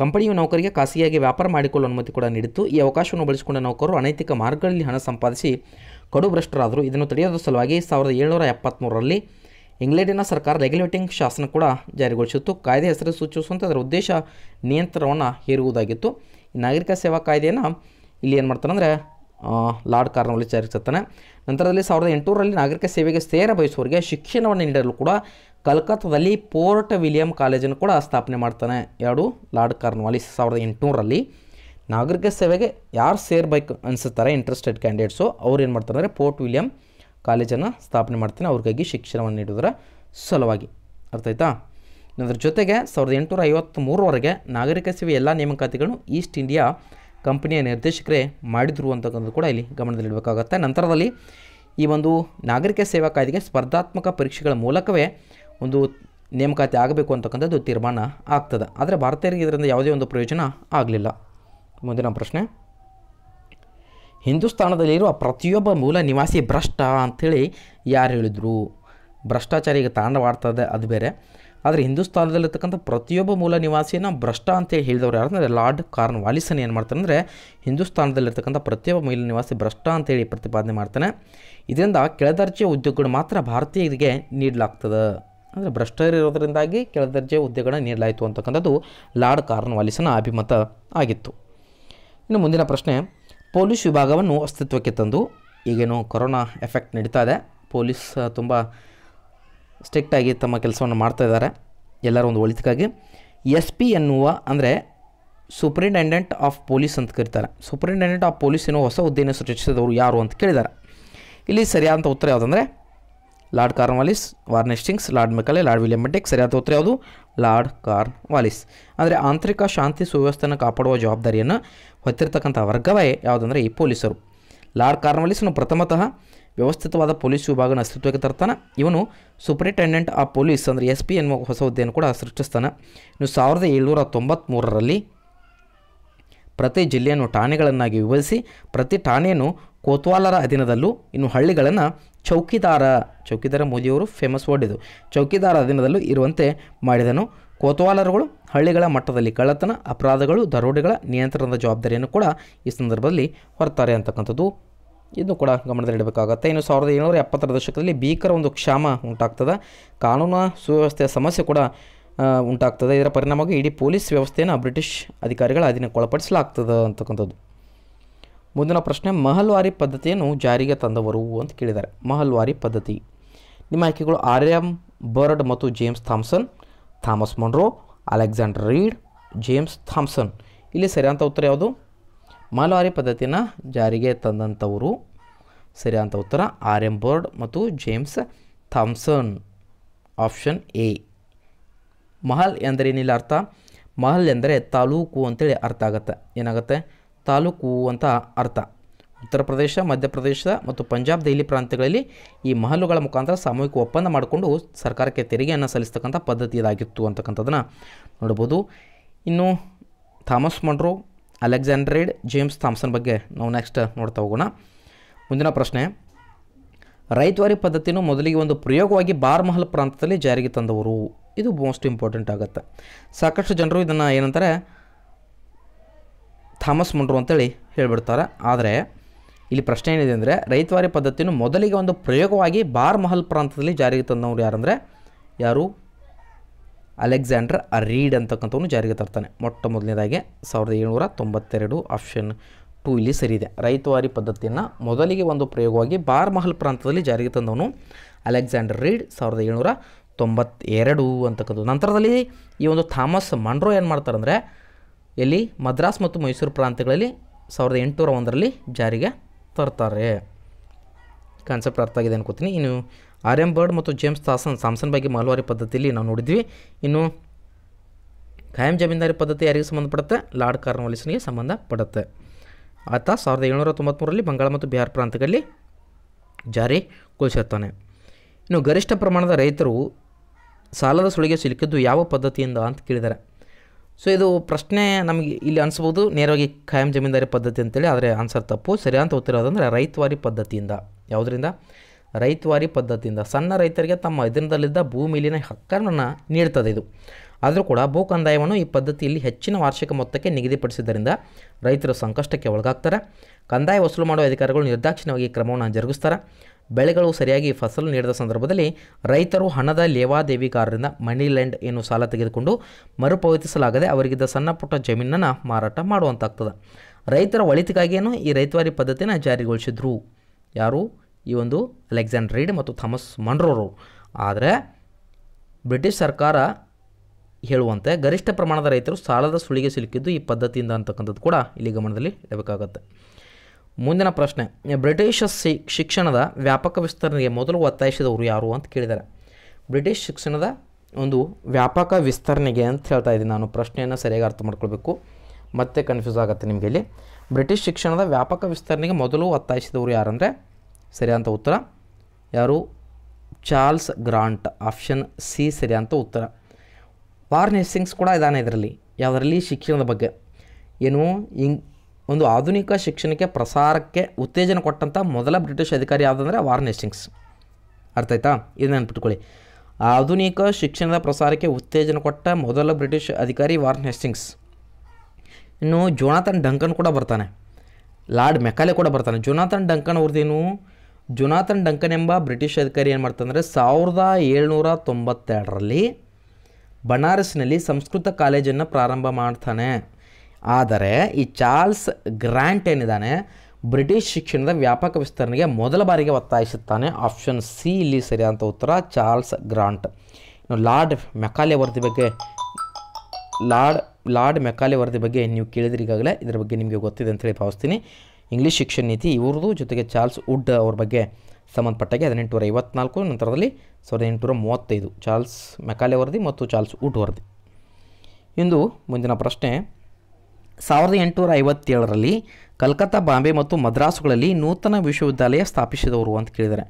ಕಂಪನಿಯು ನೌಕರಿಗೆ ಖಾಸಗಿಯಾಗಿ ವ್ಯಾಪಾರ ಮಾಡಿಕೊಳ್ಳುವ ಅನುಮತಿ ಕೂಡ ನೀಡಿತ್ತು ಈ ಅವಕಾಶವನ್ನು ಬಳಸಿಕೊಂಡ ನೌಕರರು ಅನೈತಿಕ ಮಾರ್ಗಗಳಲ್ಲಿ ಹಣ ಸಂಪಾದಿಸಿ ಕಡು ಭ್ರಷ್ಟರಾದರು ಇದನ್ನು ತಡೆಯೋದ ಸಲುವಾಗಿ ಸಾವಿರದ ಏಳ್ನೂರ ಎಪ್ಪತ್ತ್ಮೂರರಲ್ಲಿ ಇಂಗ್ಲೆಂಡಿನ ಸರ್ಕಾರ ರೆಗ್ಯುಲೇಟಿಂಗ್ ಶಾಸನ ಕೂಡ ಜಾರಿಗೊಳಿಸಿತ್ತು ಕಾಯ್ದೆ ಹೆಸರು ಸೂಚಿಸುವಂತೆ ಅದರ ಉದ್ದೇಶ ನಿಯಂತ್ರಣವನ್ನು ಹೇರುವುದಾಗಿತ್ತು ನಾಗರಿಕ ಸೇವಾ ಕಾಯ್ದೆಯನ್ನು ಇಲ್ಲಿ ಏನು ಮಾಡ್ತಾರೆ ಅಂದರೆ ಲಾರ್ಡ್ ಕಾರ್ನವಲ್ಲಿ ವಿಚಾರಿಸುತ್ತಾನೆ ನಂತರದಲ್ಲಿ ಸಾವಿರದ ಎಂಟುನೂರಲ್ಲಿ ನಾಗರಿಕ ಸೇವೆಗೆ ಸೇರ ಬಯಸುವವರಿಗೆ ಶಿಕ್ಷಣವನ್ನು ನೀಡಲು ಕೂಡ ಕಲ್ಕತ್ತಾದಲ್ಲಿ ಪೋರ್ಟ್ ವಿಲಿಯಂ ಕಾಲೇಜನ್ನು ಕೂಡ ಸ್ಥಾಪನೆ ಮಾಡ್ತಾನೆ ಎರಡು ಲಾರ್ಡ್ ಕಾರ್ನ್ವಾಲಿಸ್ ಸಾವಿರದ ಎಂಟುನೂರಲ್ಲಿ ನಾಗರಿಕ ಸೇವೆಗೆ ಯಾರು ಸೇರ್ಬೇಕು ಅನಿಸುತ್ತಾರೆ ಇಂಟ್ರೆಸ್ಟೆಡ್ ಕ್ಯಾಂಡಿಡೇಟ್ಸು ಅವ್ರು ಏನು ಮಾಡ್ತಾರೆ ಅಂದರೆ ಪೋರ್ಟ್ ವಿಲಿಯಂ ಕಾಲೇಜನ್ನು ಸ್ಥಾಪನೆ ಮಾಡ್ತಾನೆ ಅವ್ರಿಗಾಗಿ ಶಿಕ್ಷಣವನ್ನು ನೀಡೋದರ ಸಲುವಾಗಿ ಅರ್ಥ ಆಯ್ತಾ ಅದರ ಜೊತೆಗೆ ಸಾವಿರದ ಎಂಟುನೂರ ಐವತ್ತ್ಮೂರವರೆಗೆ ನಾಗರಿಕ ಸೇವೆ ಎಲ್ಲ ನೇಮಕಾತಿಗಳನ್ನು ಈಸ್ಟ್ ಇಂಡಿಯಾ ಕಂಪನಿಯ ನಿರ್ದೇಶಕರೇ ಮಾಡಿದರು ಅಂತಕ್ಕಂಥದ್ದು ಕೂಡ ಇಲ್ಲಿ ಗಮನದಲ್ಲಿಡಬೇಕಾಗತ್ತೆ ನಂತರದಲ್ಲಿ ಈ ಒಂದು ನಾಗರಿಕ ಸೇವಾ ಕಾಯ್ದೆಗೆ ಸ್ಪರ್ಧಾತ್ಮಕ ಪರೀಕ್ಷೆಗಳ ಮೂಲಕವೇ ಒಂದು ನೇಮಕಾತಿ ಆಗಬೇಕು ಅಂತಕ್ಕಂಥದ್ದು ತೀರ್ಮಾನ ಆಗ್ತದೆ ಆದರೆ ಭಾರತೀಯರಿಗೆ ಇದರಿಂದ ಯಾವುದೇ ಒಂದು ಪ್ರಯೋಜನ ಆಗಲಿಲ್ಲ ಮುಂದಿನ ಪ್ರಶ್ನೆ ಹಿಂದೂಸ್ತಾನದಲ್ಲಿರುವ ಪ್ರತಿಯೊಬ್ಬ ಮೂಲ ನಿವಾಸಿ ಭ್ರಷ್ಟ ಅಂಥೇಳಿ ಯಾರು ಹೇಳಿದರು ಭ್ರಷ್ಟಾಚಾರಿಗೆ ತಾಂಡವಾಡ್ತದೆ ಅದು ಬೇರೆ ಆದರೆ ಹಿಂದೂಸ್ತಾನದಲ್ಲಿರ್ತಕ್ಕಂಥ ಪ್ರತಿಯೊಬ್ಬ ಮೂಲ ನಿವಾಸಿನ ಭ್ರಷ್ಟ ಅಂತೇಳಿ ಹೇಳಿದವರು ಯಾರಂದರೆ ಲಾರ್ಡ್ ಕಾರ್ನ್ ವಾಲಿಸನ್ ಏನು ಮಾಡ್ತಾನೆ ಅಂದರೆ ಹಿಂದೂಸ್ತಾನದಲ್ಲಿರ್ತಕ್ಕಂಥ ಪ್ರತಿಯೊಬ್ಬ ಮೂಲ ನಿವಾಸಿ ಭ್ರಷ್ಟ ಅಂತೇಳಿ ಪ್ರತಿಪಾದನೆ ಮಾಡ್ತಾನೆ ಇದರಿಂದ ಕೆಳದರ್ಜೆ ಉದ್ಯೋಗಗಳು ಮಾತ್ರ ಭಾರತೀಯರಿಗೆ ನೀಡಲಾಗ್ತದೆ ಅಂದರೆ ಭ್ರಷ್ಟರಿರೋದರಿಂದಾಗಿ ಕೆಳದರ್ಜೆ ಉದ್ಯೋಗಗಳನ್ನ ನೀಡಲಾಯಿತು ಅಂತಕ್ಕಂಥದ್ದು ಲಾರ್ಡ್ ಕಾರ್ನ್ ವಾಲಿಸನ ಅಭಿಮತ ಆಗಿತ್ತು ಇನ್ನು ಮುಂದಿನ ಪ್ರಶ್ನೆ ಪೊಲೀಸ್ ವಿಭಾಗವನ್ನು ಅಸ್ತಿತ್ವಕ್ಕೆ ತಂದು ಈಗೇನು ಕೊರೋನಾ ಎಫೆಕ್ಟ್ ನಡೀತಾ ಇದೆ ಪೊಲೀಸ್ ತುಂಬ ಸ್ಟ್ರಿಕ್ಟಾಗಿ ತಮ್ಮ ಕೆಲಸವನ್ನು ಮಾಡ್ತಾ ಇದ್ದಾರೆ ಎಲ್ಲರ ಒಂದು ಒಳಿತಕ್ಕಾಗಿ ಎಸ್ ಪಿ ಎನ್ನುವ ಅಂದರೆ ಸೂಪ್ರಿಂಟೆಂಡೆಂಟ್ ಆಫ್ ಪೊಲೀಸ್ ಅಂತ ಕರೀತಾರೆ ಸೂಪ್ರಿಂಟೆಂಡೆಂಟ್ ಆಫ್ ಪೊಲೀಸ್ ಏನು ಹೊಸ ಹುದ್ದೆಯನ್ನು ಸೃಷ್ಟಿಸಿದವರು ಯಾರು ಅಂತ ಕೇಳಿದ್ದಾರೆ ಇಲ್ಲಿ ಸರಿಯಾದಂಥ ಉತ್ತರ ಯಾವುದಂದರೆ Lord Cornwallis Warren Hastings Lord Macaulay Lord William Bentinck ಸರಿಯಾದ ಉತ್ತರ ಯಾವುದು ಲಾರ್ಡ್ ವಾಲಿಸ್ ಅಂದರೆ ಆಂತರಿಕ ಶಾಂತಿ ಸುವ್ಯವಸ್ಥೆಯನ್ನು ಕಾಪಾಡುವ ಜವಾಬ್ದಾರಿಯನ್ನು ಹೊತ್ತಿರತಕ್ಕಂಥ ವರ್ಗವೇ ಯಾವುದಂದರೆ ಈ ಪೊಲೀಸರು ಲಾರ್ಡ್ ವಾಲಿಸ್ನ ಪ್ರಥಮತಃ ವ್ಯವಸ್ಥಿತವಾದ ಪೊಲೀಸ್ ವಿಭಾಗನ ಅಸ್ತಿತ್ವಕ್ಕೆ ತರ್ತಾನೆ ಇವನು ಸೂಪರಿಂಟೆಂಡೆಂಟ್ ಆಫ್ ಪೊಲೀಸ್ ಅಂದರೆ ಎಸ್ ಪಿ ಎನ್ನುವ ಹೊಸ ಹುದ್ದೆಯನ್ನು ಕೂಡ ಸೃಷ್ಟಿಸ್ತಾನೆ ಇನ್ನು ಸಾವಿರದ ಏಳ್ನೂರ ತೊಂಬತ್ತ್ಮೂರರಲ್ಲಿ ಪ್ರತಿ ಜಿಲ್ಲೆಯನ್ನು ಠಾಣೆಗಳನ್ನಾಗಿ ವಿಭಜಿಸಿ ಪ್ರತಿ ಠಾಣೆಯನ್ನು ಕೋತ್ವಾಲರ ಅಧೀನದಲ್ಲೂ ಇನ್ನು ಹಳ್ಳಿಗಳನ್ನು ಚೌಕಿದಾರ ಚೌಕಿದಾರ ಮೋದಿಯವರು ಫೇಮಸ್ ವರ್ಡ್ ಇದು ಚೌಕಿದಾರ ಅಧೀನದಲ್ಲೂ ಇರುವಂತೆ ಮಾಡಿದನು ಕೋತ್ವಾಲರುಗಳು ಹಳ್ಳಿಗಳ ಮಟ್ಟದಲ್ಲಿ ಕಳ್ಳತನ ಅಪರಾಧಗಳು ದರೋಡೆಗಳ ನಿಯಂತ್ರಣದ ಜವಾಬ್ದಾರಿಯನ್ನು ಕೂಡ ಈ ಸಂದರ್ಭದಲ್ಲಿ ಹೊರತಾರೆ ಅಂತಕ್ಕಂಥದ್ದು ಇದನ್ನು ಕೂಡ ಗಮನದಲ್ಲಿಡಬೇಕಾಗತ್ತೆ ಇನ್ನು ಸಾವಿರದ ಏಳ್ನೂರ ಎಪ್ಪತ್ತರ ದಶಕದಲ್ಲಿ ಭೀಕರ ಒಂದು ಕ್ಷಾಮ ಉಂಟಾಗ್ತದೆ ಕಾನೂನು ಸುವ್ಯವಸ್ಥೆಯ ಸಮಸ್ಯೆ ಕೂಡ ಉಂಟಾಗ್ತದೆ ಇದರ ಪರಿಣಾಮವಾಗಿ ಇಡೀ ಪೊಲೀಸ್ ವ್ಯವಸ್ಥೆಯನ್ನು ಬ್ರಿಟಿಷ್ ಅಧಿಕಾರಿಗಳ ಅಧೀನಕ್ಕೆ ಒಳಪಡಿಸಲಾಗ್ತದೆ ಅಂತಕ್ಕಂಥದ್ದು ಮುಂದಿನ ಪ್ರಶ್ನೆ ಮಹಲ್ವಾರಿ ಪದ್ಧತಿಯನ್ನು ಜಾರಿಗೆ ತಂದವರು ಅಂತ ಕೇಳಿದ್ದಾರೆ ಮಹಲ್ವಾರಿ ಪದ್ಧತಿ ನಿಮ್ಮ ಆಯ್ಕೆಗಳು ಆರ್ ಎಮ್ ಬರ್ಡ್ ಮತ್ತು James Thomason Thomas Munro Alexander Read James Thomason ಇಲ್ಲಿ ಸರಿಯಾದಂಥ ಉತ್ತರ ಯಾವುದು ಮಾಲವಾರಿ ಪದ್ಧತಿನ ಜಾರಿಗೆ ತಂದಂಥವರು ಸರಿಯಾದಂಥ ಉತ್ತರ ಆರ್ ಎಂ ಬೋರ್ಡ್ ಮತ್ತು James Thomason option A mahal ಎಂದರೆ ಏನಿಲ್ಲ ಅರ್ಥ ಮಹಲ್ ಎಂದರೆ ತಾಲೂಕು ಅಂತೇಳಿ ಅರ್ಥ ಆಗುತ್ತೆ ಏನಾಗುತ್ತೆ ತಾಲೂಕು ಅಂತ ಅರ್ಥ ಉತ್ತರ ಪ್ರದೇಶ ಮಧ್ಯಪ್ರದೇಶ ಮತ್ತು ಪಂಜಾಬ್ ದೆಹಲಿ ಪ್ರಾಂತ್ಯಗಳಲ್ಲಿ ಈ ಮಹಲುಗಳ ಮುಖಾಂತರ ಸಾಮೂಹಿಕ ಒಪ್ಪಂದ ಮಾಡಿಕೊಂಡು ಸರ್ಕಾರಕ್ಕೆ ತೆರಿಗೆಯನ್ನು ಸಲ್ಲಿಸ್ತಕ್ಕಂಥ ಪದ್ಧತಿ ಇದಾಗಿತ್ತು ಅಂತಕ್ಕಂಥದ್ದನ್ನು ನೋಡ್ಬೋದು ಇನ್ನು Thomas Munro Alexander Read James Thomason ಬಗ್ಗೆ ನಾವು ನೆಕ್ಸ್ಟ್ ನೋಡ್ತಾ ಹೋಗೋಣ ಮುಂದಿನ ಪ್ರಶ್ನೆ ರೈತವಾರಿ ಪದ್ಧತಿಯನ್ನು ಮೊದಲಿಗೆ ಒಂದು ಪ್ರಯೋಗವಾಗಿ ಬಾರ್ಮಹಲ್ ಪ್ರಾಂತದಲ್ಲಿ ಜಾರಿಗೆ ತಂದವರು ಇದು ಮೋಸ್ಟ್ ಇಂಪಾರ್ಟೆಂಟ್ ಆಗುತ್ತೆ ಸಾಕಷ್ಟು ಜನರು ಇದನ್ನು ಏನಂತಾರೆ ಥಾಮಸ್ ಮುಂಡ್ರು ಅಂತೇಳಿ ಹೇಳಿಬಿಡ್ತಾರೆ ಆದರೆ ಇಲ್ಲಿ ಪ್ರಶ್ನೆ ಏನಿದೆ ಅಂದರೆ ರೈತವಾರಿ ಪದ್ಧತಿಯನ್ನು ಮೊದಲಿಗೆ ಒಂದು ಪ್ರಯೋಗವಾಗಿ ಬಾರ್ ಮಹಲ್ ಪ್ರಾಂತದಲ್ಲಿ ಜಾರಿಗೆ ತಂದವರು ಯಾರಂದರೆ ಯಾರು ಅಲೆಕ್ಸಾಂಡರ್ ರೀಡ್ ಅಂತಕ್ಕಂಥವನು ಜಾರಿಗೆ ತರ್ತಾನೆ ಮೊಟ್ಟ ಮೊದಲನೇದಾಗಿ ಸಾವಿರದ ಏಳ್ನೂರ ತೊಂಬತ್ತೆರಡು ಆಪ್ಷನ್ ಟು ಇಲ್ಲಿ ಇದೆ ರೈತವಾರಿ ಪದ್ಧತಿಯನ್ನು ಮೊದಲಿಗೆ ಒಂದು ಪ್ರಯೋಗವಾಗಿ ಬಾರ್ ಮಹಲ್ ಪ್ರಾಂತದಲ್ಲಿ ಜಾರಿಗೆ ತಂದವನು ಅಲೆಕ್ಸಾಂಡರ್ ರೀಡ್ ಸಾವಿರದ ಏಳ್ನೂರ ತೊಂಬತ್ತೆರಡು ಅಂತಕ್ಕಂಥದ್ದು ನಂತರದಲ್ಲಿ ಈ ಒಂದು ಥಾಮಸ್ ಮಂಡ್ರೋ ಏನು ಮಾಡ್ತಾರಂದರೆ ಇಲ್ಲಿ ಮದ್ರಾಸ್ ಮತ್ತು ಮೈಸೂರು ಪ್ರಾಂತ್ಯಗಳಲ್ಲಿ ಸಾವಿರದ ಎಂಟುನೂರ ಒಂದರಲ್ಲಿ ಜಾರಿಗೆ ತರ್ತಾರೆ ಕಾನ್ಸೆಪ್ಟ್ ಅರ್ಥ ಆಗಿದೆ ಅನ್ಕೋತೀನಿ ಇನ್ನು ಆರ್ ಎಂ ಬರ್ಡ್ ಮತ್ತು ಜೇಮ್ಸ್ ತಾಸನ್ ಸಾಮ್ಸನ್ ಬಗ್ಗೆ ಮಾಲ್ವಾರಿ ಪದ್ಧತಿಯಲ್ಲಿ ನಾವು ನೋಡಿದ್ವಿ ಇನ್ನು ಖಾಯಂ ಜಮೀನ್ದಾರಿ ಪದ್ಧತಿ ಯಾರಿಗೆ ಸಂಬಂಧಪಡುತ್ತೆ ಲಾರ್ಡ್ ಕಾರ್ನ್ವಾಲಿಸ್ನಿಗೆ ಸಂಬಂಧಪಡುತ್ತೆ ಆತ ಸಾವಿರದ ಏಳ್ನೂರ ತೊಂಬತ್ತ್ಮೂರರಲ್ಲಿ ಬಂಗಾಳ ಮತ್ತು ಬಿಹಾರ ಪ್ರಾಂತ್ಯಗಳಲ್ಲಿ ಜಾರಿಗೊಳಿಸಿರ್ತಾನೆ ಇನ್ನು ಗರಿಷ್ಠ ಪ್ರಮಾಣದ ರೈತರು ಸಾಲದ ಸುಳಿಗೆ ಸಿಲುಕಿದ್ದು ಯಾವ ಪದ್ಧತಿಯಿಂದ ಅಂತ ಕೇಳಿದ್ದಾರೆ ಸೊ ಇದು ಪ್ರಶ್ನೆ ನಮಗೆ ಇಲ್ಲಿ ಅನಿಸ್ಬೋದು ನೇರವಾಗಿ ಖಾಯಂ ಜಮೀನ್ದಾರಿ ಪದ್ಧತಿ ಅಂತೇಳಿ ಆದರೆ ಆನ್ಸರ್ ತಪ್ಪು ಸರಿಯಾದ ಉತ್ತರ ಅಂದರೆ ರೈತವಾರಿ ಪದ್ಧತಿಯಿಂದ ಯಾವುದರಿಂದ ರೈತವಾರಿ ಪದ್ಧತಿಯಿಂದ ಸಣ್ಣ ರೈತರಿಗೆ ತಮ್ಮ ಇದರಿಂದಲಿದ್ದ ಭೂಮಿಲಿನ ಹಕ್ಕನ್ನು ನೀಡುತ್ತದೆ ಇದು ಆದರೂ ಕೂಡ ಭೂ ಕಂದಾಯವನ್ನು ಈ ಪದ್ಧತಿಯಲ್ಲಿ ಹೆಚ್ಚಿನ ವಾರ್ಷಿಕ ಮೊತ್ತಕ್ಕೆ ನಿಗದಿಪಡಿಸಿದ್ದರಿಂದ ರೈತರು ಸಂಕಷ್ಟಕ್ಕೆ ಒಳಗಾಗ್ತಾರೆ ಕಂದಾಯ ವಸೂಲು ಮಾಡುವ ಅಧಿಕಾರಿಗಳು ನಿರ್ದಾಕ್ಷಿಣ್ಯವಾಗಿ ಕ್ರಮವನ್ನು ಜರುಗಿಸ್ತಾರೆ ಬೆಳೆಗಳು ಸರಿಯಾಗಿ ಫಸಲು ನೀಡದ ಸಂದರ್ಭದಲ್ಲಿ ರೈತರು ಹಣದ ಲೇವಾದೇವಿಗಾರರಿಂದ ಮನಿ ಲ್ಯಾಂಡ್ ಏನು ಸಾಲ ತೆಗೆದುಕೊಂಡು ಮರುಪಾವತಿಸಲಾಗದೆ ಅವರಿಗಿದ್ದ ಸಣ್ಣ ಪುಟ್ಟ ಜಮೀನನ್ನು ಮಾರಾಟ ಮಾಡುವಂತಾಗ್ತದೆ ರೈತರ ಒಳಿತಿಗಾಗಿಯೇನು ಈ ರೈತವಾರಿ ಪದ್ಧತಿಯನ್ನು ಜಾರಿಗೊಳಿಸಿದ್ರು ಯಾರು ಈ ಒಂದು ಅಲೆಕ್ಸಾಂಡರ್ ರೀಡ್ ಮತ್ತು ಥಾಮಸ್ ಮಂಡ್ರೋರು ಆದರೆ ಬ್ರಿಟಿಷ್ ಸರ್ಕಾರ ಹೇಳುವಂತೆ ಗರಿಷ್ಠ ಪ್ರಮಾಣದ ರೈತರು ಸಾಲದ ಸುಳಿಗೆ ಸಿಲುಕಿದ್ದು ಈ ಪದ್ಧತಿಯಿಂದ ಅಂತಕ್ಕಂಥದ್ದು ಕೂಡ ಇಲ್ಲಿ ಗಮನದಲ್ಲಿ ಇಡಬೇಕಾಗತ್ತೆ ಮುಂದಿನ ಪ್ರಶ್ನೆ ಬ್ರಿಟಿಷ್ ಶಿಕ್ಷಣದ ವ್ಯಾಪಕ ವಿಸ್ತರಣೆಗೆ ಮೊದಲು ಒತ್ತಾಯಿಸಿದವರು ಯಾರು ಅಂತ ಕೇಳಿದ್ದಾರೆ ಬ್ರಿಟಿಷ್ ಶಿಕ್ಷಣದ ಒಂದು ವ್ಯಾಪಕ ವಿಸ್ತರಣೆಗೆ ಅಂತ ಹೇಳ್ತಾ ಇದ್ದೀನಿ ನಾನು ಪ್ರಶ್ನೆಯನ್ನು ಸರಿಯಾಗಿ ಅರ್ಥ ಮಾಡ್ಕೊಳ್ಬೇಕು ಮತ್ತೆ ಕನ್ಫ್ಯೂಸ್ ಆಗುತ್ತೆ ನಿಮಗೆ ಇಲ್ಲಿ ಬ್ರಿಟಿಷ್ ಶಿಕ್ಷಣದ ವ್ಯಾಪಕ ವಿಸ್ತರಣೆಗೆ ಮೊದಲು ಒತ್ತಾಯಿಸಿದವರು ಯಾರಂದರೆ ಸರಿಯಾದಂಥ ಉತ್ತರ ಯಾರು ಚಾರ್ಲ್ಸ್ ಗ್ರಾಂಟ್ ಆಪ್ಷನ್ ಸಿ ಸರಿಯಾದಂಥ ಉತ್ತರ ವಾರ್ನ್ ಎಸ್ಸಿಂಗ್ಸ್ ಕೂಡ ಇದ್ದಾನೆ ಇದರಲ್ಲಿ ಯಾವುದರಲ್ಲಿ ಶಿಕ್ಷಣದ ಬಗ್ಗೆ ಏನು ಇಂಗ್ ಒಂದು ಆಧುನಿಕ ಶಿಕ್ಷಣಕ್ಕೆ ಪ್ರಸಾರಕ್ಕೆ ಉತ್ತೇಜನ ಕೊಟ್ಟಂಥ ಮೊದಲ ಬ್ರಿಟಿಷ್ ಅಧಿಕಾರಿ ಯಾವುದಂದರೆ ವಾರ್ನ್ ಎಸ್ಸಿಂಗ್ಸ್ ಅರ್ಥ ಆಯ್ತಾ ಇದನ್ನ ನೆನ್ಪಿಟ್ಕೊಳ್ಳಿ ಆಧುನಿಕ ಶಿಕ್ಷಣದ ಪ್ರಸಾರಕ್ಕೆ ಉತ್ತೇಜನ ಕೊಟ್ಟ ಮೊದಲ ಬ್ರಿಟಿಷ್ ಅಧಿಕಾರಿ ವಾರ್ನ್ ಹೆಸ್ಟಿಂಗ್ಸ್ ಇನ್ನು ಜೋನಾಥನ್ ಡಂಕನ್ ಕೂಡ ಬರ್ತಾನೆ ಲಾರ್ಡ್ ಮೆಕಾಲೆ ಕೂಡ ಬರ್ತಾನೆ ಜೋನಾಥನ್ ಡಂಕನ್ ಅವ್ರದ್ದೇನು ಜುನಾಥನ್ ಡಂಕನ್ ಎಂಬ ಬ್ರಿಟಿಷ್ ಅಧಿಕಾರಿ ಏನು ಮಾಡ್ತಂದರೆ ಸಾವಿರದ ಏಳ್ನೂರ ತೊಂಬತ್ತೆರಡರಲ್ಲಿ ಬನಾರಸ್ನಲ್ಲಿ ಸಂಸ್ಕೃತ ಕಾಲೇಜನ್ನು ಪ್ರಾರಂಭ ಮಾಡ್ತಾನೆ ಆದರೆ ಈ ಚಾರ್ಲ್ಸ್ ಗ್ರ್ಯಾಂಟ್ ಏನಿದ್ದಾನೆ ಬ್ರಿಟಿಷ್ ಶಿಕ್ಷಣದ ವ್ಯಾಪಕ ವಿಸ್ತರಣೆಗೆ ಮೊದಲ ಬಾರಿಗೆ ಒತ್ತಾಯಿಸುತ್ತಾನೆ ಆಪ್ಷನ್ ಸಿ ಇಲ್ಲಿ ಸರಿಯಾದಂಥ ಉತ್ತರ ಚಾರ್ಲ್ಸ್ ಗ್ರಾಂಟ್ ಇನ್ನು ಲಾರ್ಡ್ ಮೆಕಾಲೆ ವರದಿ ಬಗ್ಗೆ ಲಾರ್ಡ್ ಲಾರ್ಡ್ ಮೆಕಾಲೆ ವರದಿ ಬಗ್ಗೆ ನೀವು ಕೇಳಿದ್ರೆ ಈಗಾಗಲೇ ಇದರ ಬಗ್ಗೆ ನಿಮಗೆ ಗೊತ್ತಿದೆ ಅಂತೇಳಿ ಭಾವಿಸ್ತೀನಿ ಇಂಗ್ಲೀಷ್ ಶಿಕ್ಷಣ ನೀತಿ ಇವ್ರದ್ದು ಜೊತೆಗೆ ಚಾರ್ಲ್ಸ್ ವುಡ್ ಅವ್ರ ಬಗ್ಗೆ ಸಂಬಂಧಪಟ್ಟಾಗೆ ಹದಿನೆಂಟುನೂರ ಐವತ್ನಾಲ್ಕು ನಂತರದಲ್ಲಿ ಸಾವಿರದ ಎಂಟುನೂರ ಮೂವತ್ತೈದು ಚಾರ್ಲ್ಸ್ ಮೆಕಾಲೆ ವರದಿ ಮತ್ತು ಚಾರ್ಲ್ಸ್ ವುಡ್ ವರದಿ ಇಂದು ಮುಂದಿನ ಪ್ರಶ್ನೆ ಸಾವಿರದ ಎಂಟುನೂರ ಐವತ್ತೇಳರಲ್ಲಿ ಕಲ್ಕತ್ತಾ ಬಾಂಬೆ ಮತ್ತು ಮದ್ರಾಸುಗಳಲ್ಲಿ ನೂತನ ವಿಶ್ವವಿದ್ಯಾಲಯ ಸ್ಥಾಪಿಸಿದವರು ಅಂತ ಕೇಳಿದ್ದಾರೆ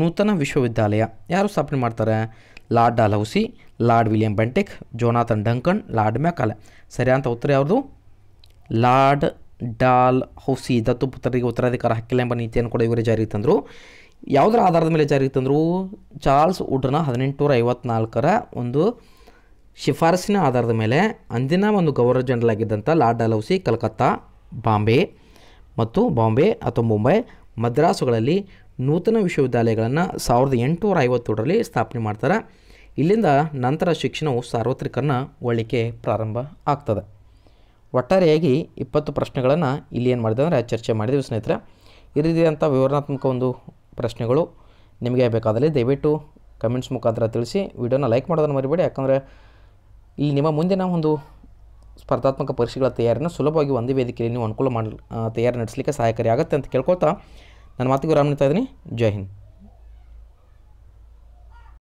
ನೂತನ ವಿಶ್ವವಿದ್ಯಾಲಯ ಯಾರು ಸ್ಥಾಪನೆ ಮಾಡ್ತಾರೆ ಲಾರ್ಡ್ ಹೌಸಿ Lord William Bentinck Jonathan Duncan Lord Macaulay ಸರಿಯಾದಂಥ ಉತ್ತರ ಯಾವುದು ಲಾರ್ಡ್ ಡಾಲ್ ಹೌಸಿ ದತ್ತು ಪುತ್ರರಿಗೆ ಉತ್ತರಾಧಿಕಾರ ಹಕ್ಕಿಲ್ಲ ಎಂಬ ನೀತಿಯನ್ನು ಕೂಡ ಇವರೇ ಜಾರಿಗೆ ತಂದರು ಯಾವುದರ ಆಧಾರದ ಮೇಲೆ ಜಾರಿಗೆ ತಂದರು ಚಾರ್ಲ್ಸ್ ಉಡ್ರನ್ನ ಹದಿನೆಂಟುನೂರ ಐವತ್ನಾಲ್ಕರ ಒಂದು ಶಿಫಾರಸಿನ ಆಧಾರದ ಮೇಲೆ ಅಂದಿನ ಒಂದು ಗವರ್ನರ್ ಜನರಲ್ ಆಗಿದ್ದಂಥ ಲಾರ್ಡ್ ಹೌಸಿ ಕಲ್ಕತ್ತಾ ಬಾಂಬೆ ಮತ್ತು ಬಾಂಬೆ ಅಥವಾ ಮುಂಬೈ ಮದ್ರಾಸುಗಳಲ್ಲಿ ನೂತನ ವಿಶ್ವವಿದ್ಯಾಲಯಗಳನ್ನು ಸಾವಿರದ ಎಂಟುನೂರ ಐವತ್ತೇಳರಲ್ಲಿ ಸ್ಥಾಪನೆ ಮಾಡ್ತಾರೆ ಇಲ್ಲಿಂದ ನಂತರ ಶಿಕ್ಷಣವು ಸಾರ್ವತ್ರಿಕರನ್ನ ಒಳ್ಳಿಕೆ ಪ್ರಾರಂಭ ಆಗ್ತದೆ ಒಟ್ಟಾರೆಯಾಗಿ ಇಪ್ಪತ್ತು ಪ್ರಶ್ನೆಗಳನ್ನು ಇಲ್ಲಿ ಏನು ಮಾಡಿದೆ ಅಂದರೆ ಚರ್ಚೆ ಮಾಡಿದ್ದೀವಿ ಸ್ನೇಹಿತರೆ ಈ ರೀತಿಯಾದಂಥ ವಿವರಣಾತ್ಮಕ ಒಂದು ಪ್ರಶ್ನೆಗಳು ನಿಮಗೆ ಬೇಕಾದಲ್ಲಿ ದಯವಿಟ್ಟು ಕಮೆಂಟ್ಸ್ ಮುಖಾಂತರ ತಿಳಿಸಿ ವಿಡಿಯೋನ ಲೈಕ್ ಮಾಡೋದನ್ನು ಮರಿಬೇಡಿ ಯಾಕಂದರೆ ಇಲ್ಲಿ ನಿಮ್ಮ ಮುಂದಿನ ಒಂದು ಸ್ಪರ್ಧಾತ್ಮಕ ಪರೀಕ್ಷೆಗಳ ತಯಾರಿನ ಸುಲಭವಾಗಿ ಒಂದೇ ವೇದಿಕೆಯಲ್ಲಿ ನೀವು ಅನುಕೂಲ ಮಾಡಿ ತಯಾರಿ ನಡೆಸಲಿಕ್ಕೆ ಸಹಾಯಕಾರಿ ಆಗುತ್ತೆ ಅಂತ ಕೇಳ್ಕೊಳ್ತಾ ನನ್ನ ಮಾತಿಗೂ ವಿರಾಮ ನಿಂತಾ ಇದ್ದೀನಿ ಜೈ ಹಿಂದ್